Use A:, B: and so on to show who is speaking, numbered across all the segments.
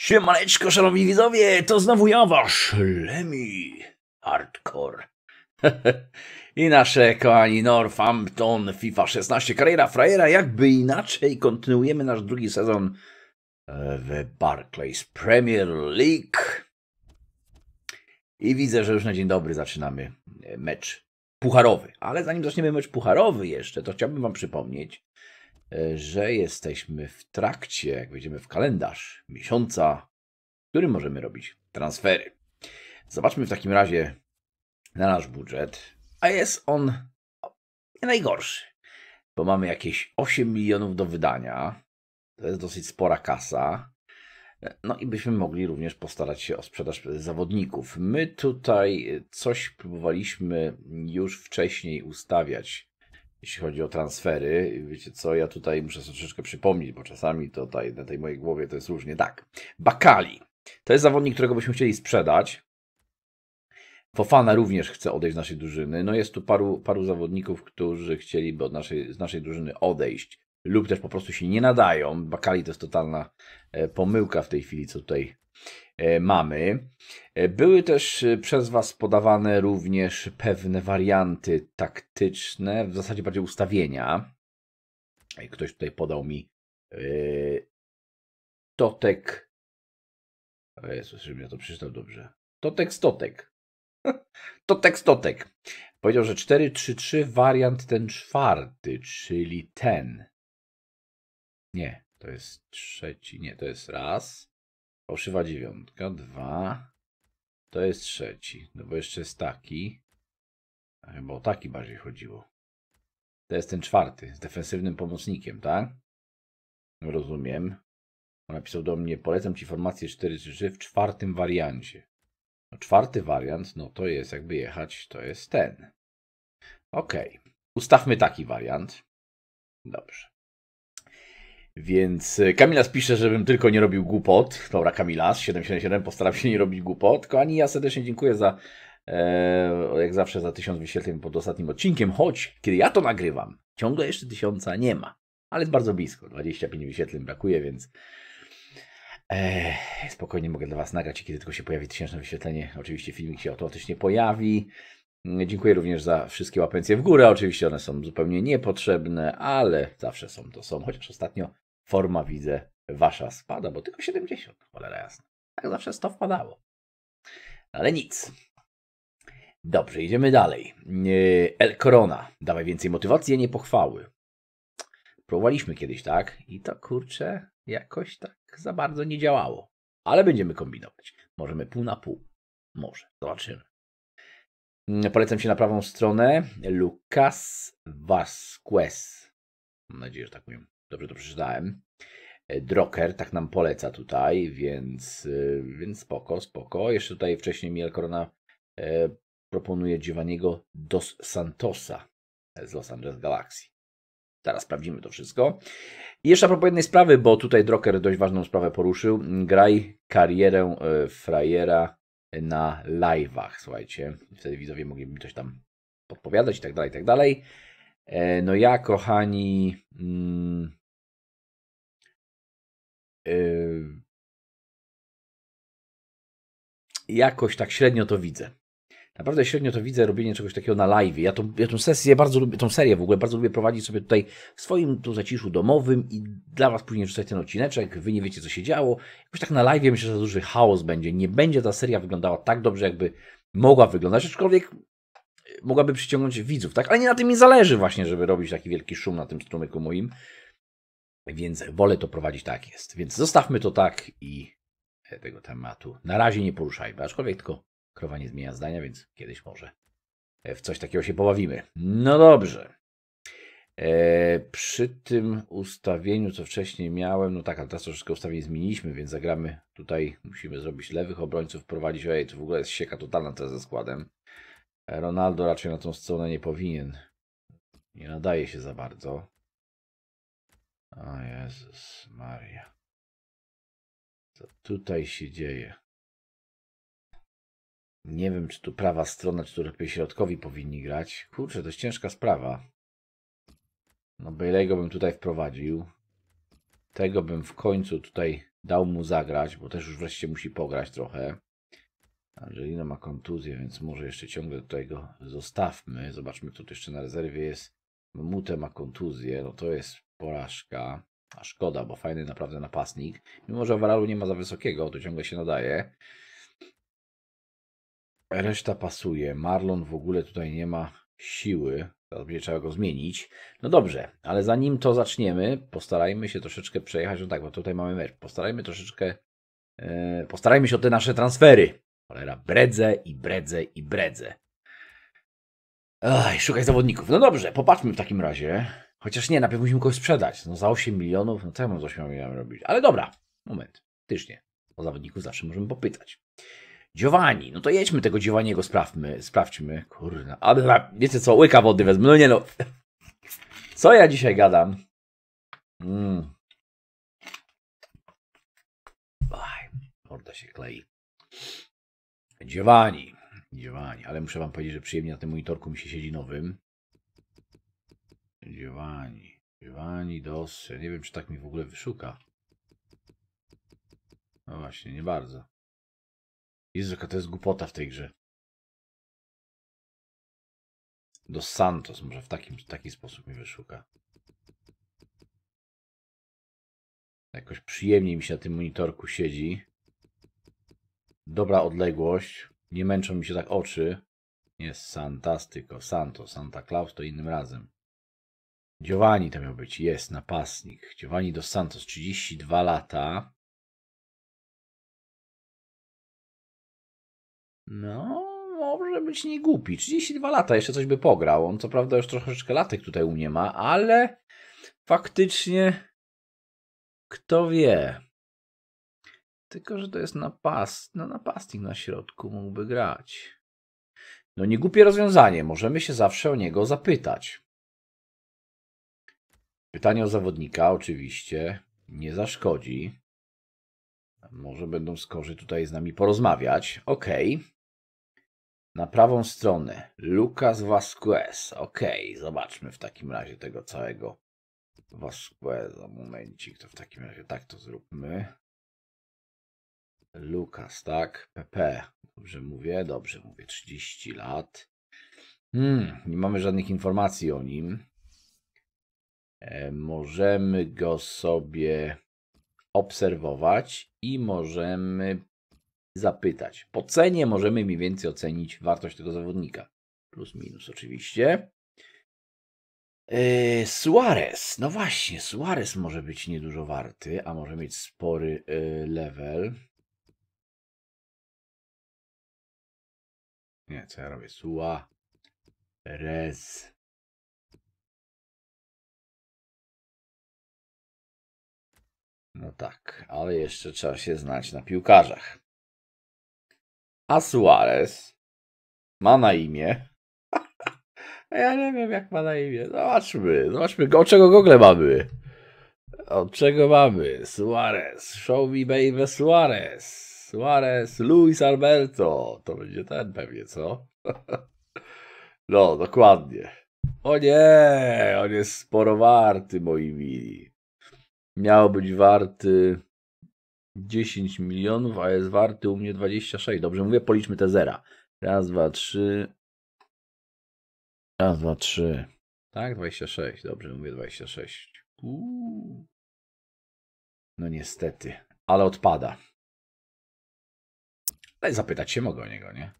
A: Siemaneczko, szanowni widzowie, to znowu ja wasz Lemi Hardcore. I nasze kochani Northampton FIFA 16, kariera frajera, jakby inaczej kontynuujemy nasz drugi sezon e, w Barclays Premier League. I widzę, że już na dzień dobry zaczynamy e, mecz pucharowy. Ale zanim zaczniemy mecz pucharowy jeszcze, to chciałbym wam przypomnieć, E, że jesteśmy w trakcie, jak wejdziemy w kalendarz miesiąca, w którym możemy robić transfery. Zobaczmy w takim razie na nasz budżet, a jest on nie najgorszy, bo mamy jakieś 8 milionów do wydania. To jest dosyć spora kasa. No i byśmy mogli również postarać się o sprzedaż zawodników. My tutaj coś próbowaliśmy już wcześniej ustawiać jeśli chodzi o transfery. Wiecie co, ja tutaj muszę sobie troszeczkę przypomnieć, bo czasami to tutaj, na tej mojej głowie to jest różnie. Tak, Bakali. To jest zawodnik, którego byśmy chcieli sprzedać. Fofana również chce odejść z naszej drużyny. No jest tu paru, paru zawodników, którzy chcieliby od naszej, z naszej drużyny odejść lub też po prostu się nie nadają. Bakali to jest totalna e, pomyłka w tej chwili, co tutaj E, mamy. E, były też e, przez Was podawane również pewne warianty taktyczne, w zasadzie bardziej ustawienia. Ktoś tutaj podał mi Totek. O Jezus, żebym ja to przeczytał dobrze. Totek Stotek. Totek Stotek. Powiedział, że 4-3-3 wariant ten czwarty, czyli ten. Nie, to jest trzeci. Nie, to jest raz. Fałszywa dziewiątka, dwa. To jest trzeci, no bo jeszcze jest taki. chyba o taki bardziej chodziło. To jest ten czwarty, z defensywnym pomocnikiem, tak? Rozumiem. On napisał do mnie, polecam Ci formację 4-3 w czwartym wariancie. No, czwarty wariant, no to jest jakby jechać, to jest ten. Ok. Ustawmy taki wariant. Dobrze. Więc e, Kamilas pisze, żebym tylko nie robił głupot. Dobra, Kamilas, 777, postaram się nie robić głupot. Kochani, ja serdecznie dziękuję za, e, jak zawsze, za tysiąc wyświetleń pod ostatnim odcinkiem, choć kiedy ja to nagrywam, ciągle jeszcze tysiąca nie ma. Ale jest bardzo blisko, 25 wyświetleń brakuje, więc e, spokojnie mogę dla Was nagrać i kiedy tylko się pojawi tysięczne wyświetlenie, oczywiście filmik się automatycznie pojawi. Mm, dziękuję również za wszystkie łapencje w górę. Oczywiście one są zupełnie niepotrzebne, ale zawsze są to są, chociaż ostatnio forma widzę wasza spada, bo tylko 70, cholera jasna. Tak zawsze 100 wpadało. Ale nic. Dobrze, idziemy dalej. El Corona. Dawaj więcej motywacji, a nie pochwały. Próbowaliśmy kiedyś, tak? I to kurczę, jakoś tak za bardzo nie działało. Ale będziemy kombinować. Możemy pół na pół. Może. Zobaczymy. Mm, polecam się na prawą stronę. Lucas Vasquez. Mam nadzieję, że tak mówią dobrze to przeczytałem. E, Droker tak nam poleca tutaj, więc, e, więc spoko, spoko. Jeszcze tutaj wcześniej Miel Corona e, proponuje Giovanniego Dos Santosa z Los Angeles Galaxy. Teraz sprawdzimy to wszystko. I jeszcze a propos jednej sprawy, bo tutaj Droker dość ważną sprawę poruszył. Graj karierę frajera na live'ach, słuchajcie. Wtedy widzowie mogliby mi coś tam podpowiadać i tak dalej, i tak dalej. No ja, kochani... Mm, jakoś tak średnio to widzę. Naprawdę średnio to widzę, robienie czegoś takiego na live. Ja, tą, ja tą sesję bardzo lubię, tą serię w ogóle bardzo lubię prowadzić sobie tutaj w swoim tu zaciszu domowym i dla Was później wrzucać ten odcineczek. Wy nie wiecie, co się działo. Jakoś tak na live myślę, że za duży chaos będzie. Nie będzie ta seria wyglądała tak dobrze, jakby mogła wyglądać, aczkolwiek y, mogłaby przyciągnąć widzów, tak? Ale nie na tym mi zależy właśnie, żeby robić taki wielki szum na tym strumyku moim. Więc wolę to prowadzić tak jest. Więc zostawmy to tak i e, tego tematu na razie nie poruszajmy. Aczkolwiek tylko krowa nie zmienia zdania, więc kiedyś może e, w coś takiego się pobawimy. No dobrze. E, przy tym ustawieniu, co wcześniej miałem, no tak, ale teraz troszeczkę ustawienie zmieniliśmy, więc zagramy tutaj, musimy zrobić lewych obrońców, prowadzić, ojej, to w ogóle jest sieka totalna teraz ze składem. Ronaldo raczej na tą stronę nie powinien, nie nadaje się za bardzo. O Jezus Maria. Co tutaj się dzieje? Nie wiem, czy tu prawa strona, czy tu lepiej środkowi powinni grać. Kurczę, jest ciężka sprawa. No Bailey'ego bym tutaj wprowadził. Tego bym w końcu tutaj dał mu zagrać, bo też już wreszcie musi pograć trochę. Angelino ma kontuzję, więc może jeszcze ciągle tutaj go zostawmy. Zobaczmy, kto tu jeszcze na rezerwie jest. Mute ma kontuzję, no to jest porażka. A szkoda, bo fajny naprawdę napastnik. Mimo, że Waralu nie ma za wysokiego, to ciągle się nadaje. Reszta pasuje. Marlon w ogóle tutaj nie ma siły. Teraz będzie trzeba go zmienić. No dobrze, ale zanim to zaczniemy, postarajmy się troszeczkę przejechać. No tak, bo tutaj mamy mecz. Postarajmy troszeczkę. E, postarajmy się o te nasze transfery. Cholera, bredze i bredze i bredze. Oj, szukaj zawodników. No dobrze, popatrzmy w takim razie. Chociaż nie, najpierw musimy kogoś sprzedać. No za 8 milionów, no co ja mam z 8 milionów robić? Ale dobra, moment, tycznie. nie. O zawodniku zawsze możemy popytać. Giovanni, no to jedźmy tego Giovanniego, sprawmy, sprawdźmy. Kurna, ale wiecie co, łyka wody wezmę, no nie no. Co ja dzisiaj gadam? Mm. Aj, morda się klei. Giovanni, Giovanni, ale muszę wam powiedzieć, że przyjemnie na tym monitorku mi się siedzi nowym. Giovanni. Giovanni Dos. Ja nie wiem, czy tak mi w ogóle wyszuka. No właśnie, nie bardzo. Jezu, jaka to jest głupota w tej grze.
B: Dos Santos może w, takim, w taki sposób mi wyszuka.
A: Jakoś przyjemniej mi się na tym monitorku siedzi. Dobra odległość. Nie męczą mi się tak oczy. Jest Santastyko. Santo. Santa Claus to innym razem. Giovanni to miał być, jest napastnik. Giovanni dos Santos, 32 lata. No, może być niegłupi. 32 lata, jeszcze coś by pograł. On co prawda już troszeczkę latek tutaj u mnie ma, ale faktycznie kto wie. Tylko, że to jest napast, no napastnik na środku mógłby grać. No nie głupie rozwiązanie, możemy się zawsze o niego zapytać. Pytanie o zawodnika oczywiście nie zaszkodzi. Może będą skorzy tutaj z nami porozmawiać. Ok. Na prawą stronę Lucas Vasquez. Ok, zobaczmy w takim razie tego całego Vasquez. Momencik, to w takim razie tak to zróbmy. Lucas, tak? PP. Dobrze mówię, dobrze mówię. 30 lat. Hmm, nie mamy żadnych informacji o nim. E, możemy go sobie obserwować i możemy zapytać. Po cenie możemy mniej więcej ocenić wartość tego zawodnika. Plus minus oczywiście. E, Suarez. No właśnie, Suarez może być niedużo warty, a może mieć spory e, level. Nie, co ja robię?
B: Suarez. No tak, ale jeszcze trzeba się znać
A: na piłkarzach. A Suarez ma na imię. ja nie wiem, jak ma na imię. Zobaczmy, zobaczmy, od czego gogle mamy. Od czego mamy? Suarez, show me baby Suarez. Suarez, Luis Alberto. To będzie ten pewnie, co? no, dokładnie. O nie, on jest sporo warty, moi mili miał być warty 10 milionów, a jest warty u mnie 26. Dobrze mówię, policzmy te zera. Raz, dwa, trzy. Raz, dwa, trzy. Tak, 26. Dobrze mówię, 26.
B: Uuu. No niestety, ale odpada. Ale zapytać się mogę o niego, nie?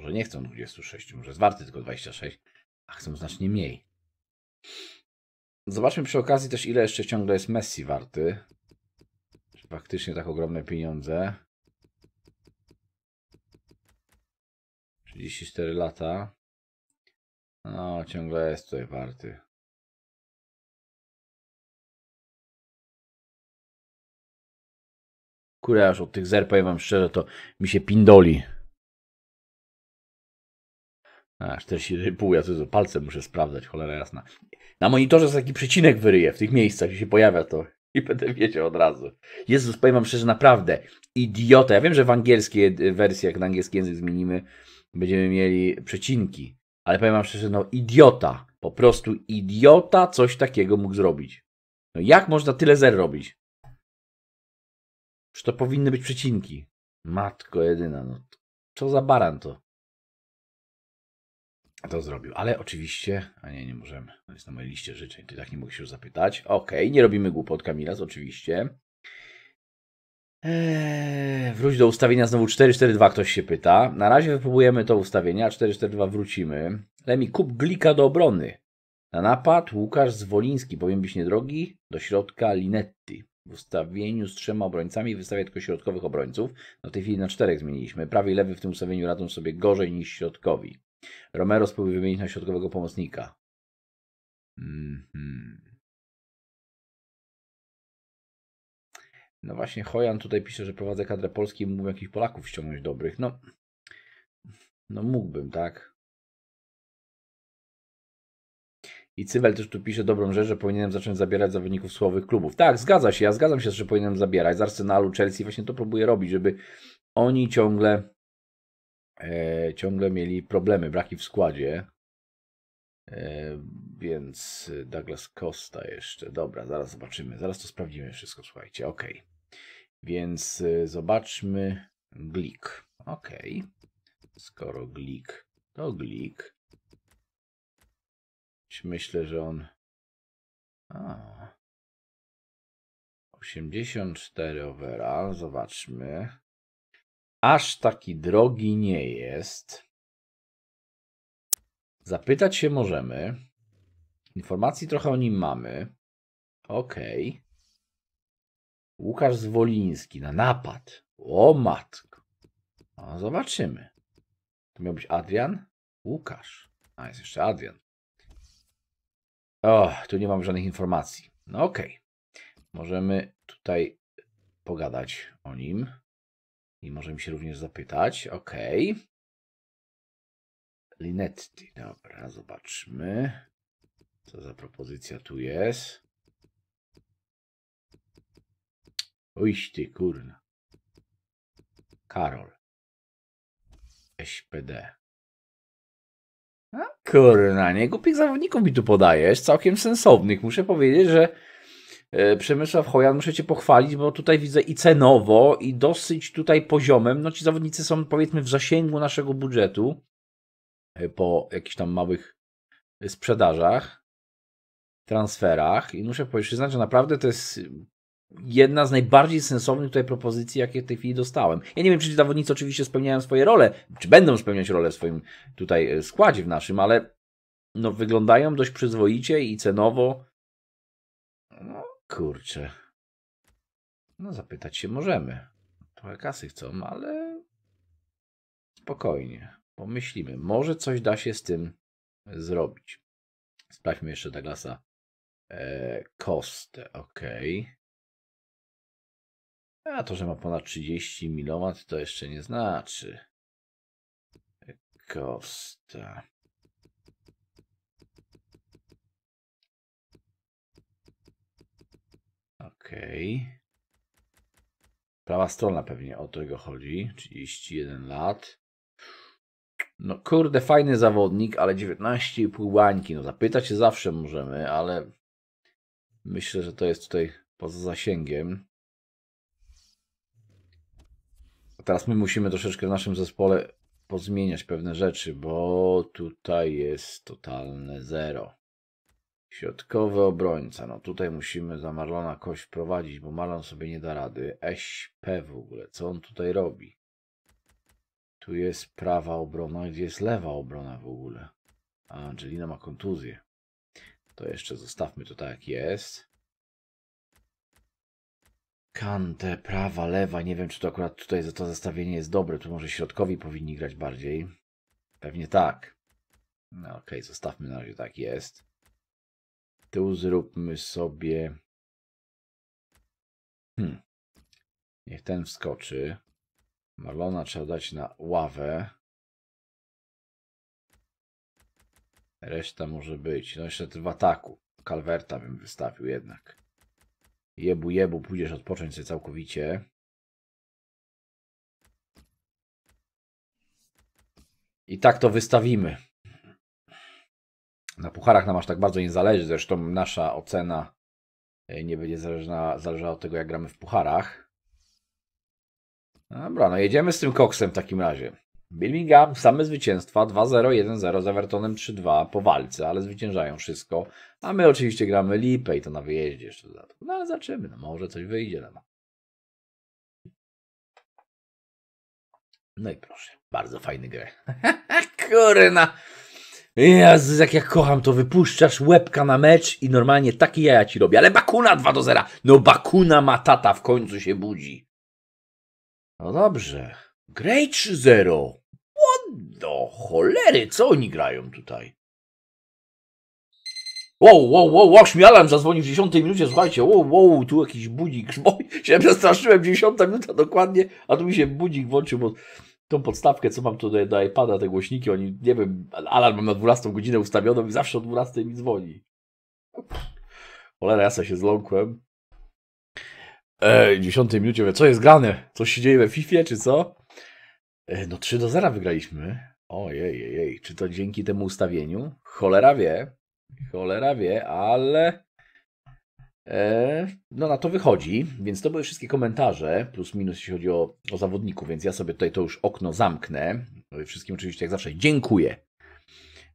A: Może nie chcą 26, może jest warty tylko 26, a chcą znacznie mniej. Zobaczmy przy okazji też, ile jeszcze ciągle jest Messi warty. faktycznie tak ogromne pieniądze. 34 lata. No, ciągle jest tutaj warty. Kurde, aż od tych zer, powiem wam szczerze, to mi się pindoli. A, 44,5, ja to palcem muszę sprawdzać, cholera jasna. Na monitorze jest taki przycinek wyryje w tych miejscach, gdzie się pojawia to i będę wiedział od razu. Jezus, powiem wam szczerze, naprawdę, idiota. Ja wiem, że w angielskiej wersji, jak na angielski język zmienimy, będziemy mieli przecinki, ale powiem wam szczerze, no idiota, po prostu idiota coś takiego mógł zrobić. No jak można tyle zer robić? Czy to powinny być przecinki? Matko jedyna, no co za baran to to zrobił. Ale oczywiście, a nie, nie możemy. To jest na mojej liście życzeń, Ty tak nie mógł się już zapytać. Okej, okay, nie robimy głupot, Kamilas, oczywiście. Eee, wróć do ustawienia znowu 4-4-2. ktoś się pyta. Na razie wypróbujemy to ustawienie, a 4-4-2 wrócimy. Lemi, kup glika do obrony. Na napad Łukasz Zwoliński powiem być niedrogi do środka Linetti. W ustawieniu z trzema obrońcami wystawia tylko środkowych obrońców. Do tej chwili na czterech zmieniliśmy. Prawy i lewy w tym ustawieniu radzą sobie gorzej niż środkowi. Romero spróbuje wymienić na środkowego pomocnika. Mm -hmm. No właśnie, Hojan tutaj pisze, że prowadzę kadrę Polski i mógłbym jakichś Polaków ściągnąć dobrych. No, no mógłbym, tak? I Cywel też tu pisze dobrą rzecz, że powinienem zacząć zabierać zawodników słowych klubów. Tak, zgadza się, ja zgadzam się, że powinienem zabierać z Arsenalu, Chelsea, właśnie to próbuję robić, żeby oni ciągle E, ciągle mieli problemy, braki w składzie. E, więc Douglas Costa jeszcze. Dobra, zaraz zobaczymy. Zaraz to sprawdzimy wszystko, słuchajcie. Ok. Więc e, zobaczmy Glik. Ok. Skoro Glik, to Glik. Myślę, że on... A. 84 overall. Zobaczmy aż taki drogi nie jest. Zapytać się możemy. Informacji trochę o nim mamy. Okej. Okay. Łukasz Zwoliński na napad. O matko. No, zobaczymy. To miał być Adrian? Łukasz. A, jest jeszcze Adrian. O, tu nie mam żadnych informacji. No okej. Okay. Możemy tutaj pogadać o nim. I możemy się również zapytać. OK. Linetti. Dobra, zobaczmy. Co za propozycja tu jest. Ojś ty, kurna. Karol. SPD. A no. kurna, nie głupich zawodników mi tu podajesz, całkiem sensownych. Muszę powiedzieć, że E, Przemysław Hojan, muszę Cię pochwalić, bo tutaj widzę i cenowo, i dosyć tutaj poziomem. No ci zawodnicy są powiedzmy w zasięgu naszego budżetu e, po jakichś tam małych e, sprzedażach, transferach. I muszę przyznać, że naprawdę to jest jedna z najbardziej sensownych tutaj propozycji, jakie w tej chwili dostałem. Ja nie wiem, czy ci zawodnicy oczywiście spełniają swoje role, czy będą spełniać rolę w swoim tutaj składzie w naszym, ale no wyglądają dość przyzwoicie i cenowo. No, Kurczę. No zapytać się możemy. Trochę kasy chcą, ale spokojnie. Pomyślimy. Może coś da się z tym zrobić. Sprawdźmy jeszcze Douglasa. Eee, kostę, ok. A to, że ma ponad 30 milowat, to jeszcze nie znaczy. E, kosta. Okej. Okay. Prawa strona pewnie o tego chodzi. 31 lat. No kurde, fajny zawodnik, ale 19,5 bańki. No zapytać się zawsze możemy, ale myślę, że to jest tutaj poza zasięgiem. teraz my musimy troszeczkę w naszym zespole pozmieniać pewne rzeczy, bo tutaj jest totalne zero. Środkowy obrońca. No tutaj musimy za Marlona kość wprowadzić, bo Marlon sobie nie da rady. SP w ogóle. Co on tutaj robi? Tu jest prawa obrona, gdzie jest lewa obrona w ogóle. A Angelina ma kontuzję. To jeszcze zostawmy to tak jak jest. Kante, prawa, lewa. Nie wiem, czy to akurat tutaj za to zestawienie jest dobre. Tu może środkowi powinni grać bardziej. Pewnie tak. No okej, okay, zostawmy na razie tak jest tu zróbmy sobie... Hmm. Niech ten wskoczy. Marlona trzeba dać na ławę. Reszta może być. No jeszcze w ataku. Kalwerta bym wystawił jednak. Jebu, jebu, pójdziesz odpocząć sobie całkowicie. I tak to wystawimy. Na pucharach nam aż tak bardzo nie zależy, zresztą nasza ocena e, nie będzie zależna, zależała od tego, jak gramy w pucharach. Dobra, no jedziemy z tym koksem w takim razie. Birmingham, same zwycięstwa 2-0, 1-0 z Evertonem 3-2 po walce, ale zwyciężają wszystko. A my oczywiście gramy Lipę i to na wyjeździe jeszcze to. No ale zobaczymy, no może coś wyjdzie nam. No. no i proszę, bardzo fajny grę. Kurna! Jezus, jak ja kocham to, wypuszczasz łebka na mecz i normalnie taki jaja ci robi Ale Bakuna 2 do 0. No Bakuna ma tata, w końcu się budzi. No dobrze. Grey 3-0.
B: What
A: do cholery, co oni grają tutaj? Wow, wow, wow, wow, śmiałem, zadzwonił w 10 minucie, słuchajcie, wow, wow, tu jakiś budzik, bo się przestraszyłem, 10 minuta dokładnie, a tu mi się budzik włączył, bo tą podstawkę, co mam tutaj do, iPada, te głośniki, oni, nie wiem, alarm mam na 12 godzinę ustawioną i zawsze o 12 mi dzwoni. Cholera, ja się zląkłem. Ej, 10 minucie, mówię, co jest grane? Co się dzieje we Fifie, czy co? E, no 3 do 0 wygraliśmy. Ojej, ojej, czy to dzięki temu ustawieniu? Cholera wie, cholera wie, ale E, no na to wychodzi, więc to były wszystkie komentarze, plus minus jeśli chodzi o, o zawodników, więc ja sobie tutaj to już okno zamknę. No wszystkim oczywiście jak zawsze dziękuję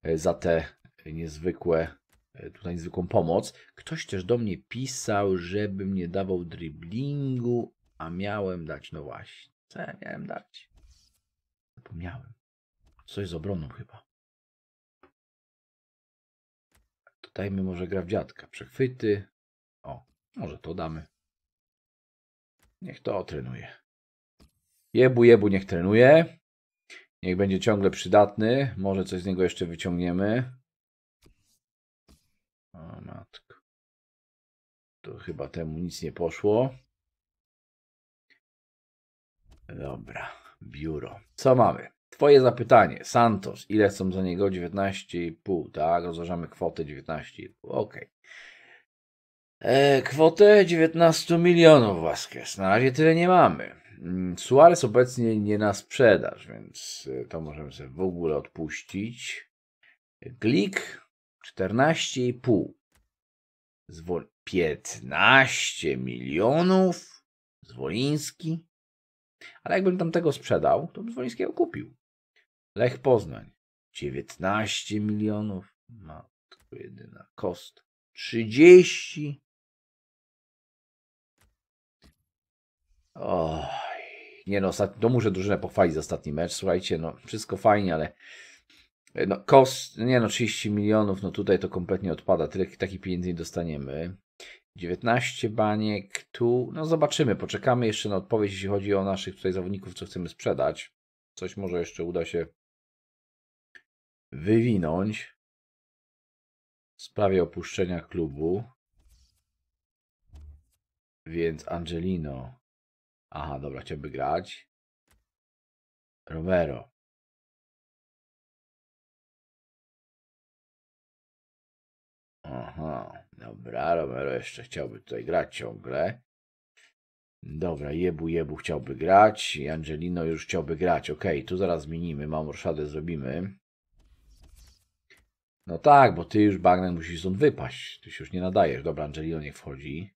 A: e, za te niezwykłe, e, tutaj niezwykłą pomoc. Ktoś też do mnie pisał, żebym nie dawał driblingu, a miałem dać, no właśnie, co ja miałem dać? Zapomniałem. Coś z
B: obroną chyba. Tutaj my może gra w dziadka.
A: Przechwyty, może to damy. Niech to trenuje. Jebu, jebu, niech trenuje. Niech będzie ciągle przydatny. Może coś z niego jeszcze wyciągniemy. O matko. To chyba temu nic nie poszło. Dobra, biuro. Co mamy? Twoje zapytanie. Santos, ile są za niego? 19,5, tak? Rozważamy kwotę 19,5. Okej. Okay. E, kwotę 19 milionów Vasquez. Na razie tyle nie mamy. Mm, Suarez obecnie nie na sprzedaż, więc e, to możemy sobie w ogóle odpuścić. Glik 14,5. 15 milionów. Zwoliński. Ale jakbym tam tego sprzedał, to bym Zwolińskiego kupił. Lech Poznań 19 milionów. ma tylko jedyna. Kost 30 Oj, nie no, ostat... to muszę drużynę pochwalić za ostatni mecz. Słuchajcie, no wszystko fajnie, ale e, no, kost, nie no, 30 milionów, no tutaj to kompletnie odpada. Tyle takich pieniędzy nie dostaniemy. 19 baniek, tu, no zobaczymy, poczekamy jeszcze na odpowiedź, jeśli chodzi o naszych tutaj zawodników, co chcemy sprzedać. Coś może jeszcze uda się wywinąć w sprawie opuszczenia klubu.
B: Więc Angelino, Aha, dobra, chciałby grać. Romero. Aha,
A: dobra, Romero jeszcze chciałby tutaj grać ciągle. Dobra, Jebu Jebu chciałby grać, Angelino już chciałby grać. Ok, tu zaraz zmienimy, mam orszadę, zrobimy. No tak, bo ty już bagnet musisz stąd wypaść. Ty się już nie nadajesz. Dobra, Angelino niech wchodzi.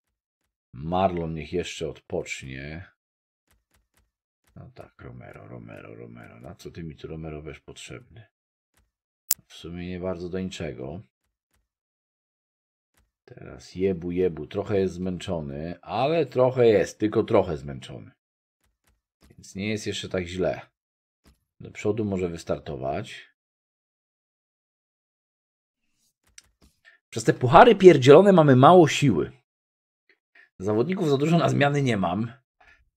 A: Marlon niech jeszcze odpocznie. No tak, Romero, Romero, Romero. Na co ty mi tu Romero wiesz potrzebny? W sumie nie bardzo do niczego. Teraz jebu, jebu. Trochę jest zmęczony, ale trochę jest, tylko trochę zmęczony. Więc nie jest jeszcze tak źle. Do przodu może wystartować.
B: Przez te puchary pierdzielone
A: mamy mało siły. Zawodników za dużo na zmiany nie mam.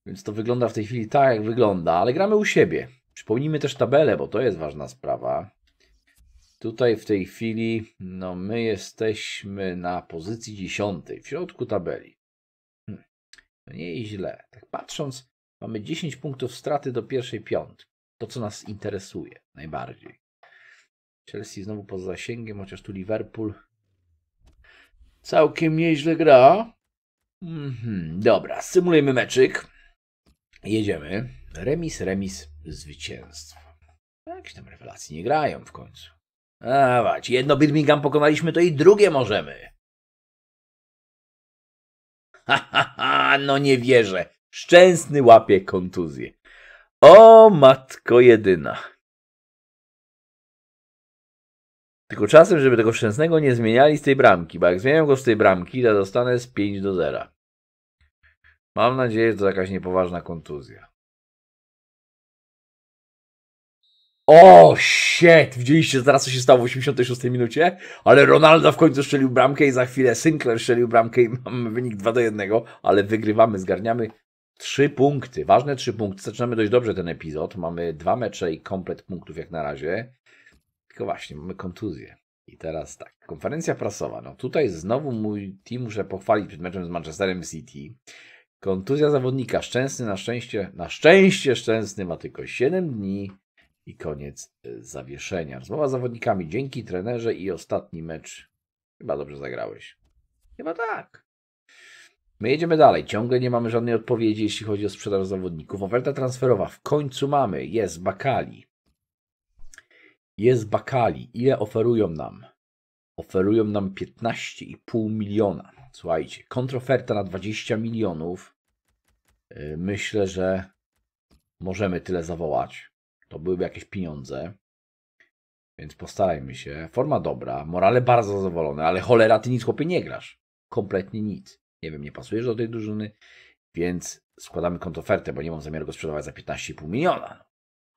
A: Więc to wygląda w tej chwili tak, jak wygląda, ale gramy u siebie. Przypomnijmy też tabelę, bo to jest ważna sprawa. Tutaj w tej chwili no my jesteśmy na pozycji dziesiątej, w środku tabeli. No Nie i źle. Tak patrząc, mamy 10 punktów straty do pierwszej piątki. To, co nas interesuje najbardziej. Chelsea znowu poza zasięgiem, chociaż tu Liverpool całkiem nieźle gra.
B: Mhm,
A: dobra, symulujemy meczyk. Jedziemy. Remis, remis, zwycięstwo. Jakieś tam rewelacje nie grają w końcu. Dawać, jedno Birmingham pokonaliśmy, to i drugie możemy. Ha, ha, ha, no nie wierzę. Szczęsny łapie kontuzję. O matko jedyna. Tylko czasem, żeby tego szczęsnego nie zmieniali z tej bramki, bo jak zmieniam go z tej bramki, to dostanę z 5 do 0. Mam nadzieję, że to jakaś niepoważna kontuzja. O, shit! Widzieliście zaraz, co się stało w 86 minucie? Ale Ronaldo w końcu strzelił bramkę i za chwilę Sinclair strzelił bramkę i mamy wynik 2 do 1, ale wygrywamy, zgarniamy trzy punkty. Ważne trzy punkty. Zaczynamy dość dobrze ten epizod. Mamy dwa mecze i komplet punktów jak na razie. Tylko właśnie, mamy kontuzję. I teraz tak, konferencja prasowa. No tutaj znowu mój team muszę pochwalić przed meczem z Manchesterem City Kontuzja zawodnika. Szczęsny na szczęście, na szczęście Szczęsny ma tylko 7 dni i koniec e, zawieszenia. Rozmowa z zawodnikami. Dzięki trenerze i ostatni mecz. Chyba dobrze zagrałeś. Chyba tak. My jedziemy dalej. Ciągle nie mamy żadnej odpowiedzi, jeśli chodzi o sprzedaż zawodników. Oferta transferowa w końcu mamy. Jest Bakali. Jest Bakali. Ile oferują nam? Oferują nam 15,5 miliona. Słuchajcie, kontroferta na 20 milionów Y, myślę, że możemy tyle zawołać. To byłyby jakieś pieniądze. Więc postarajmy się. Forma dobra, morale bardzo zadowolone, ale cholera, ty nic chłopie nie grasz. Kompletnie nic. Nie wiem, nie pasujesz do tej drużyny, więc składamy kontofertę, bo nie mam zamiaru go sprzedawać za 15,5 miliona. No.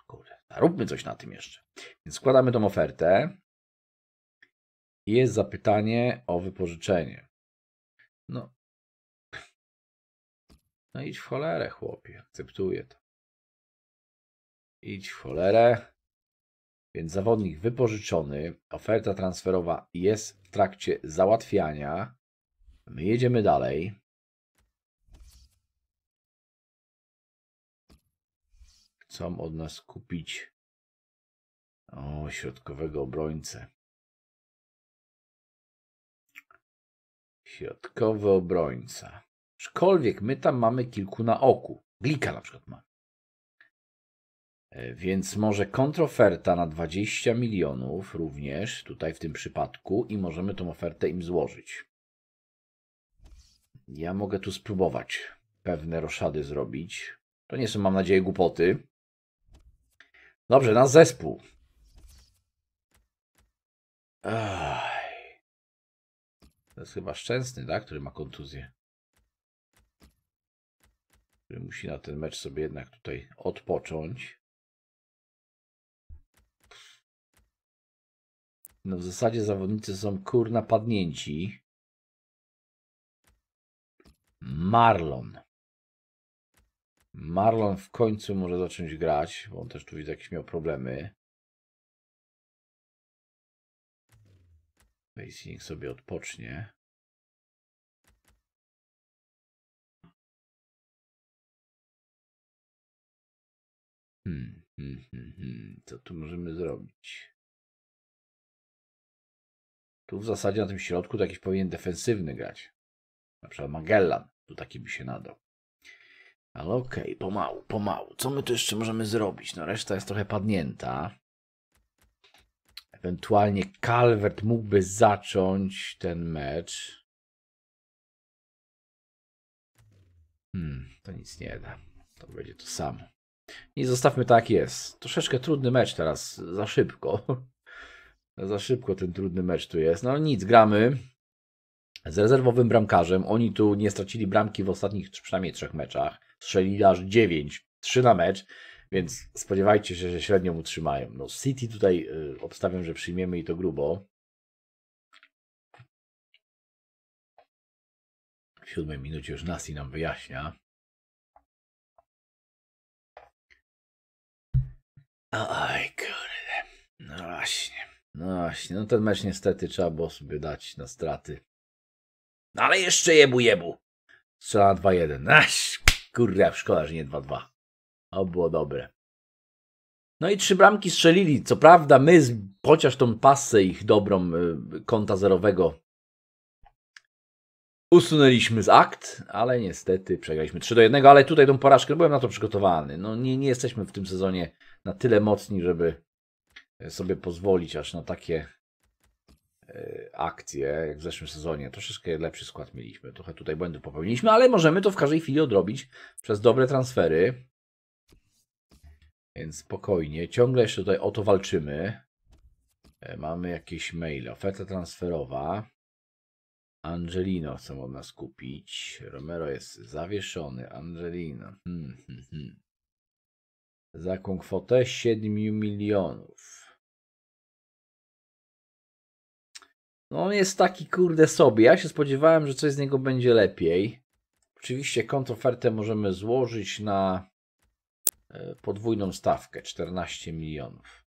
A: Kurde, róbmy coś na tym jeszcze. Więc składamy tą ofertę. Jest zapytanie o wypożyczenie.
B: No, no idź w cholerę, chłopie.
A: Akceptuję to. Idź w cholerę. Więc zawodnik wypożyczony, oferta transferowa jest w trakcie załatwiania. My jedziemy dalej.
B: Chcą od nas kupić o,
A: środkowego obrońcę. Środkowy obrońca. Aczkolwiek my tam mamy kilku na oku. Glika na przykład mamy. E, więc może kontroferta na 20 milionów również tutaj w tym przypadku i możemy tą ofertę im złożyć. Ja mogę tu spróbować pewne roszady zrobić. To nie są, mam nadzieję, głupoty. Dobrze, na zespół. Ech. To jest chyba Szczęsny, tak? Który ma kontuzję który musi na ten mecz sobie jednak tutaj odpocząć. No w zasadzie zawodnicy są kurna padnięci. Marlon. Marlon w końcu może zacząć grać, bo on też tu widzę jakieś miał problemy. Facing sobie odpocznie.
B: Hmm, hmm, hmm, hmm, Co tu możemy zrobić? Tu w zasadzie na tym środku to jakiś powinien defensywny
A: grać. Na przykład Magellan. Tu taki by się nadał. Ale okej, okay, pomału, pomału. Co my tu jeszcze możemy zrobić? No reszta jest trochę padnięta. Ewentualnie Calvert mógłby zacząć ten mecz. Hmm, to nic nie da. To będzie to samo. I zostawmy tak jest. Troszeczkę trudny mecz teraz, za szybko. za szybko ten trudny mecz tu jest. No nic, gramy z rezerwowym bramkarzem. Oni tu nie stracili bramki w ostatnich przynajmniej trzech meczach. Strzelili aż 9, 3 na mecz, więc spodziewajcie się, że średnią utrzymają. No City tutaj y, obstawiam, że przyjmiemy i to grubo.
B: W siódmej minucie już Nasi nam wyjaśnia.
A: Oj, kurde. No właśnie. No właśnie, no ten mecz niestety trzeba było sobie dać na straty. No ale jeszcze jebu jebu. Strzela 2-1. Aś, kurde, szkoda, że nie 2-2. O, było dobre. No i trzy bramki strzelili. Co prawda my, chociaż tą pasę ich dobrą y, konta zerowego usunęliśmy z akt, ale niestety przegraliśmy 3 do 1, ale tutaj tą porażkę byłem na to przygotowany. No nie, nie jesteśmy w tym sezonie na tyle mocni, żeby e, sobie pozwolić aż na takie e, akcje, jak w zeszłym sezonie. Troszeczkę lepszy skład mieliśmy, trochę tutaj błędów popełniliśmy, ale możemy to w każdej chwili odrobić przez dobre transfery. Więc spokojnie, ciągle jeszcze tutaj o to walczymy. E, mamy jakieś maile, oferta transferowa. Angelino chcą od nas kupić. Romero jest zawieszony. Angelino. Hmm, hmm, hmm za jaką kwotę? 7 milionów. No on jest taki kurde sobie. Ja się spodziewałem, że coś z niego będzie lepiej. Oczywiście kontrofertę możemy złożyć na e, podwójną stawkę 14 milionów.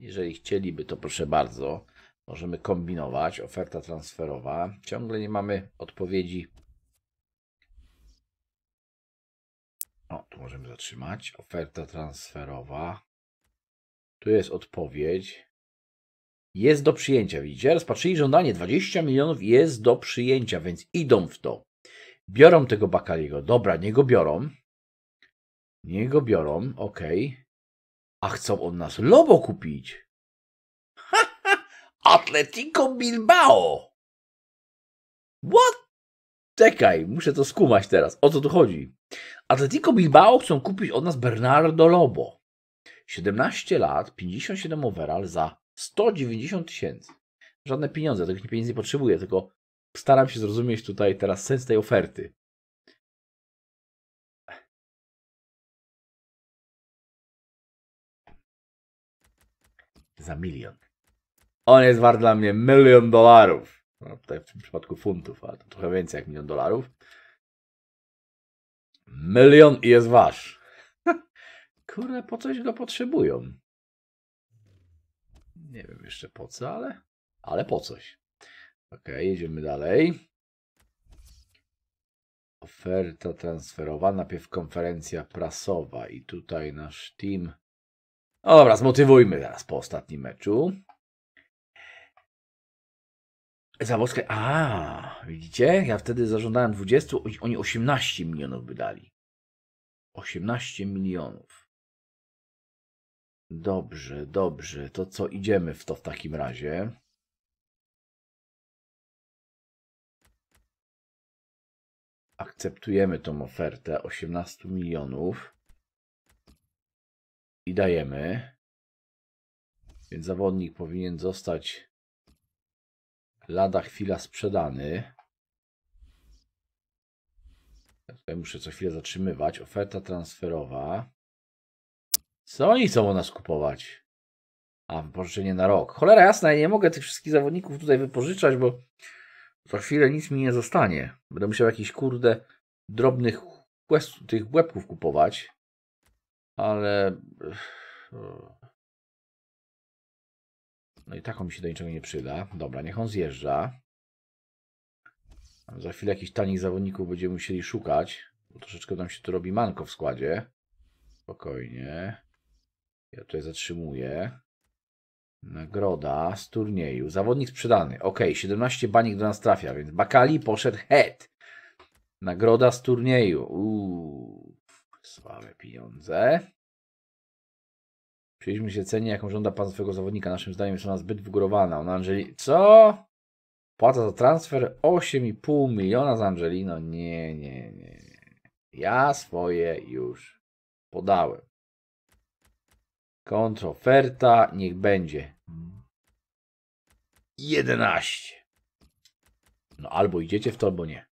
A: Jeżeli chcieliby, to proszę bardzo. Możemy kombinować. Oferta transferowa. Ciągle nie mamy odpowiedzi O, tu możemy zatrzymać. Oferta transferowa. Tu jest odpowiedź. Jest do przyjęcia, widzicie? Rozpatrzyli żądanie 20 milionów jest do przyjęcia, więc idą w to. Biorą tego Bakaliego. Dobra, nie go biorą. Nie go biorą, ok. A chcą od nas Lobo kupić. Atletico Bilbao! What? Czekaj, muszę to skumać teraz. O co tu chodzi? Atletico Bilbao chcą kupić od nas Bernardo Lobo. 17 lat, 57 overall za 190 tysięcy. Żadne pieniądze, tych pieniędzy nie potrzebuję, tylko staram się zrozumieć tutaj teraz sens tej oferty. Za milion. On jest wart dla mnie milion dolarów. No, tutaj w tym przypadku funtów, ale to trochę więcej jak milion dolarów. Milion i jest wasz. Kurde, po coś go potrzebują. Nie wiem jeszcze po co, ale, ale po coś. Ok, jedziemy dalej. Oferta transferowa, najpierw konferencja prasowa i tutaj nasz team. No dobra, zmotywujmy teraz po ostatnim meczu. Za Moskwę. A, widzicie? Ja wtedy zażądałem 20, oni 18 milionów wydali. 18 milionów. Dobrze, dobrze. To co
B: idziemy w to w takim razie? Akceptujemy tą ofertę 18 milionów
A: i dajemy. Więc zawodnik powinien zostać lada chwila sprzedany. Ja tutaj muszę co chwilę zatrzymywać. Oferta transferowa. Co oni chcą u nas kupować? A, wypożyczenie na rok. Cholera jasna, ja nie mogę tych wszystkich zawodników tutaj wypożyczać, bo za chwilę nic mi nie zostanie. Będę musiał jakiś kurde drobnych quest, tych łebków kupować. Ale... No i tak on mi się do niczego nie przyda. Dobra, niech on zjeżdża. Za chwilę jakichś tanich zawodników będziemy musieli szukać. Bo troszeczkę nam się tu robi manko w składzie. Spokojnie. Ja tutaj zatrzymuję. Nagroda z turnieju. Zawodnik sprzedany. Ok, 17 banik do nas trafia, więc Bakali poszedł head. Nagroda z turnieju. Uuu, słabe pieniądze. Przyjrzyjmy się cenie, jaką żąda pan swojego zawodnika. Naszym zdaniem jest ona zbyt wygórowana. Ona Angeli... Co? Płata za transfer 8,5 miliona z Angelino. no nie, nie, nie. Ja swoje już podałem. Kontroferta, niech będzie. 11. No albo idziecie w to, albo nie.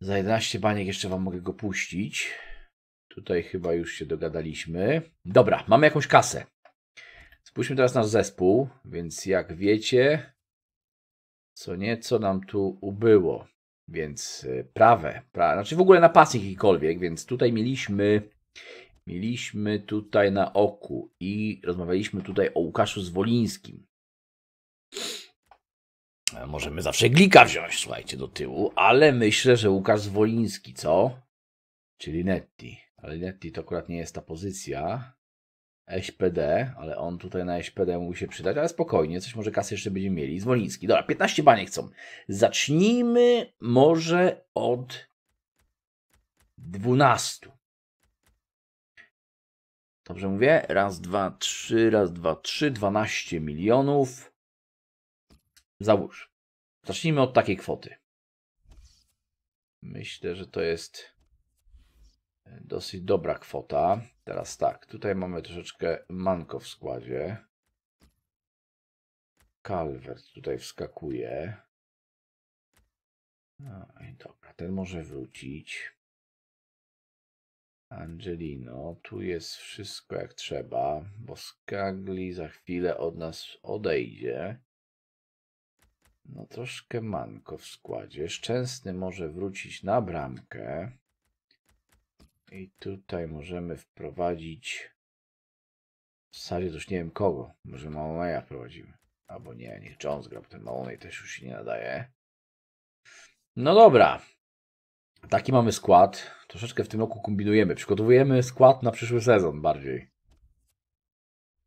A: Za 11 baniek jeszcze wam mogę go puścić. Tutaj chyba już się dogadaliśmy. Dobra, mamy jakąś kasę. Spójrzmy teraz na zespół, więc jak wiecie, co nieco nam tu ubyło. Więc y, prawe, prawe, znaczy w ogóle na pasy jakikolwiek, więc tutaj mieliśmy, mieliśmy tutaj na oku i rozmawialiśmy tutaj o Łukaszu Zwolińskim. E, możemy zawsze glika wziąć, słuchajcie, do tyłu, ale myślę, że Łukasz Zwoliński, co? Czyli Netti. Ale Linetti to akurat nie jest ta pozycja. SPD, ale on tutaj na SPD mógł się przydać, ale spokojnie, coś może kasy jeszcze będziemy mieli. Zwoliński, dobra, 15 baniek chcą. Zacznijmy może od 12. Dobrze mówię? Raz, dwa, trzy, raz, dwa, trzy, 12 milionów. Załóż. Zacznijmy od takiej kwoty. Myślę, że to jest Dosyć dobra kwota. Teraz tak, tutaj mamy troszeczkę manko w składzie. Calvert tutaj wskakuje. No i dobra, ten może wrócić. Angelino, tu jest wszystko jak trzeba, bo Skagli za chwilę od nas odejdzie. No troszkę manko w składzie. Szczęsny może wrócić na bramkę. I tutaj możemy wprowadzić w zasadzie to już nie wiem kogo. Może Maloneya wprowadzimy. Albo nie, niech Jones gra, bo ten Malonej też już się nie nadaje. No dobra. Taki mamy skład. Troszeczkę w tym roku kombinujemy. Przygotowujemy skład na przyszły sezon bardziej.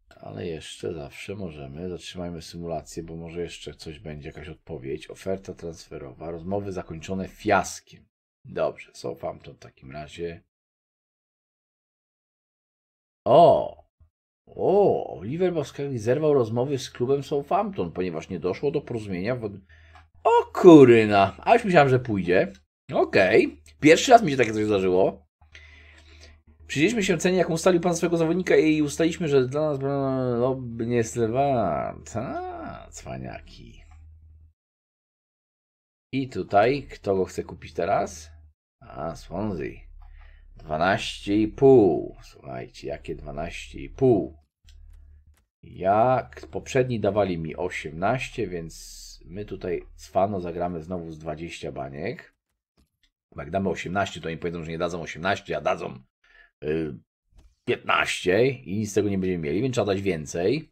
A: Ale jeszcze zawsze możemy. Zatrzymajmy symulację, bo może jeszcze coś będzie, jakaś odpowiedź. Oferta transferowa. Rozmowy zakończone fiaskiem. Dobrze, to w takim razie. O! O! Oliver Boskali zerwał rozmowy z klubem Southampton, ponieważ nie doszło do porozumienia w... O kuryna! A już myślałem, że pójdzie. Okej. Okay. Pierwszy raz mi się takie coś zdarzyło. Przyjrzeliśmy się cenie, jaką ustalił pan swojego zawodnika i ustaliśmy, że dla nas lobby nie jest relevant. A, cwaniaki. I tutaj, kto go chce kupić teraz? A, Swansea. 12,5. Słuchajcie, jakie 12,5? Jak poprzedni dawali mi 18, więc my tutaj cwano zagramy znowu z 20 baniek. Jak damy 18, to oni powiedzą, że nie dadzą 18, a dadzą yy, 15 i nic z tego nie będziemy mieli, więc trzeba dać więcej.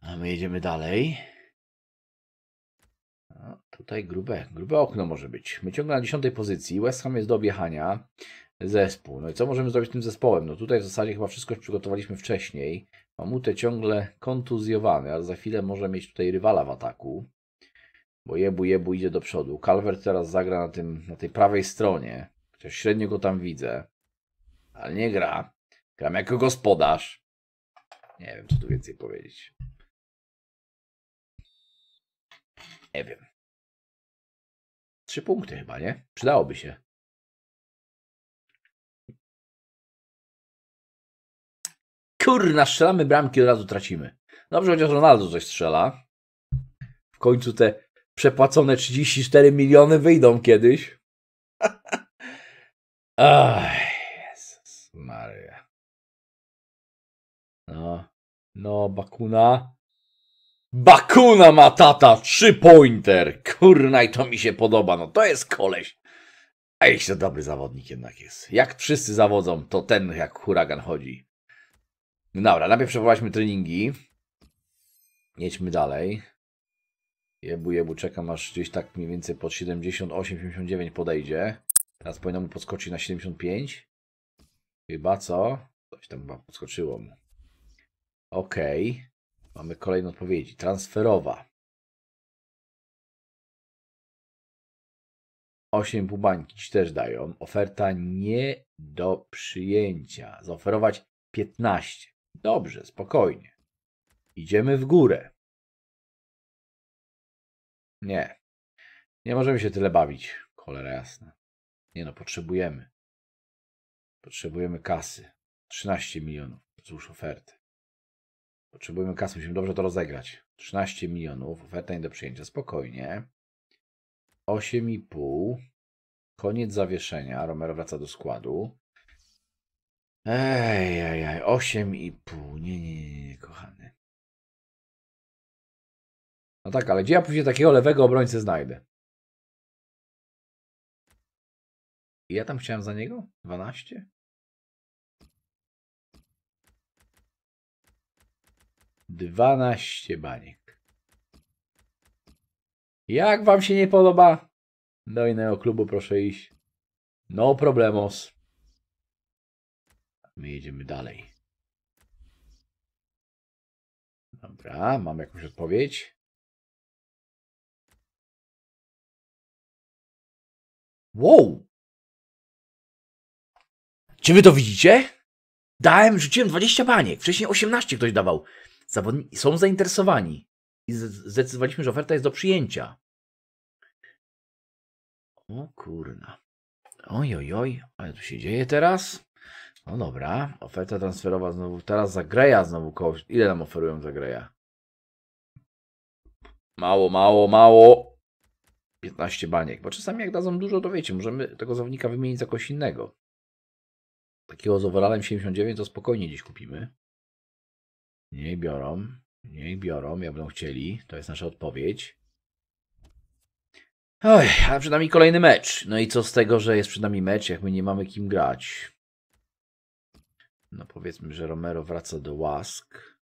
A: A my jedziemy dalej. Tutaj grube, grube okno może być. My ciągle na 10 pozycji. West Ham jest do objechania. Zespół. No i co możemy zrobić z tym zespołem? No tutaj w zasadzie chyba wszystko przygotowaliśmy wcześniej. Mamutę ciągle kontuzjowany, ale za chwilę może mieć tutaj rywala w ataku. Bo jebu, jebu idzie do przodu. Calvert teraz zagra na, tym, na tej prawej stronie. Chociaż średnio go tam widzę. Ale nie gra. Gram jako gospodarz. Nie wiem, co tu więcej powiedzieć.
B: Nie wiem. Trzy punkty chyba, nie? Przydałoby się. Kurna,
A: strzelamy bramki, od razu tracimy. Dobrze, chociaż Ronaldo coś strzela. W końcu te przepłacone 34 miliony wyjdą kiedyś. Jezus Maria. No, no, Bakuna. Bakuna Matata, trzy pointer. Kurna i to mi się podoba. No to jest koleś. A jeśli to dobry zawodnik jednak jest. Jak wszyscy zawodzą, to ten jak huragan chodzi. No dobra, najpierw przeprowadźmy treningi. Jedźmy dalej. Jebu, jebu, czekam aż gdzieś tak mniej więcej pod 78, 79 podejdzie. Teraz powinno mu podskoczyć na 75. Chyba co? Coś tam chyba podskoczyło mu. Okej. Okay. Mamy kolejne odpowiedzi. Transferowa. 8 bubańki ci też dają. Oferta nie do przyjęcia. Zaoferować 15. Dobrze, spokojnie. Idziemy w górę. Nie. Nie możemy się tyle bawić. Cholera jasna. Nie no, potrzebujemy. Potrzebujemy kasy. 13 milionów. Złóż ofertę. Potrzebujemy kasy, musimy dobrze to rozegrać. 13 milionów, oferta nie do przyjęcia, spokojnie. 8,5. Koniec zawieszenia, Romero wraca do składu. Ej, ej, ej, 8,5. Nie, nie, nie, nie, kochany. No tak, ale gdzie ja później takiego
B: lewego obrońcę znajdę? I ja tam chciałem
A: za niego? 12? 12 baniek. Jak wam się nie podoba? Do innego klubu proszę iść. No problemos. My jedziemy dalej.
B: Dobra, mam jakąś odpowiedź. Wow!
A: Czy wy to widzicie? Dałem, rzuciłem 20 baniek. Wcześniej 18 ktoś dawał są zainteresowani i zdecydowaliśmy, że oferta jest do przyjęcia. O kurna. Oj, oj, oj, ale tu się dzieje teraz. No dobra, oferta transferowa znowu, teraz zagraja znowu kogoś. Ile nam oferują zagraja? Mało, mało, mało. 15 baniek, bo czasami jak dadzą dużo, to wiecie, możemy tego zawodnika wymienić za kogoś innego. Takiego z overallem 79 to spokojnie gdzieś kupimy. Niech biorą, niech biorą, jak będą chcieli. To jest nasza odpowiedź. Oj, a przed nami kolejny mecz. No i co z tego, że jest przed nami mecz, jak my nie mamy kim grać? No powiedzmy, że Romero wraca do łask.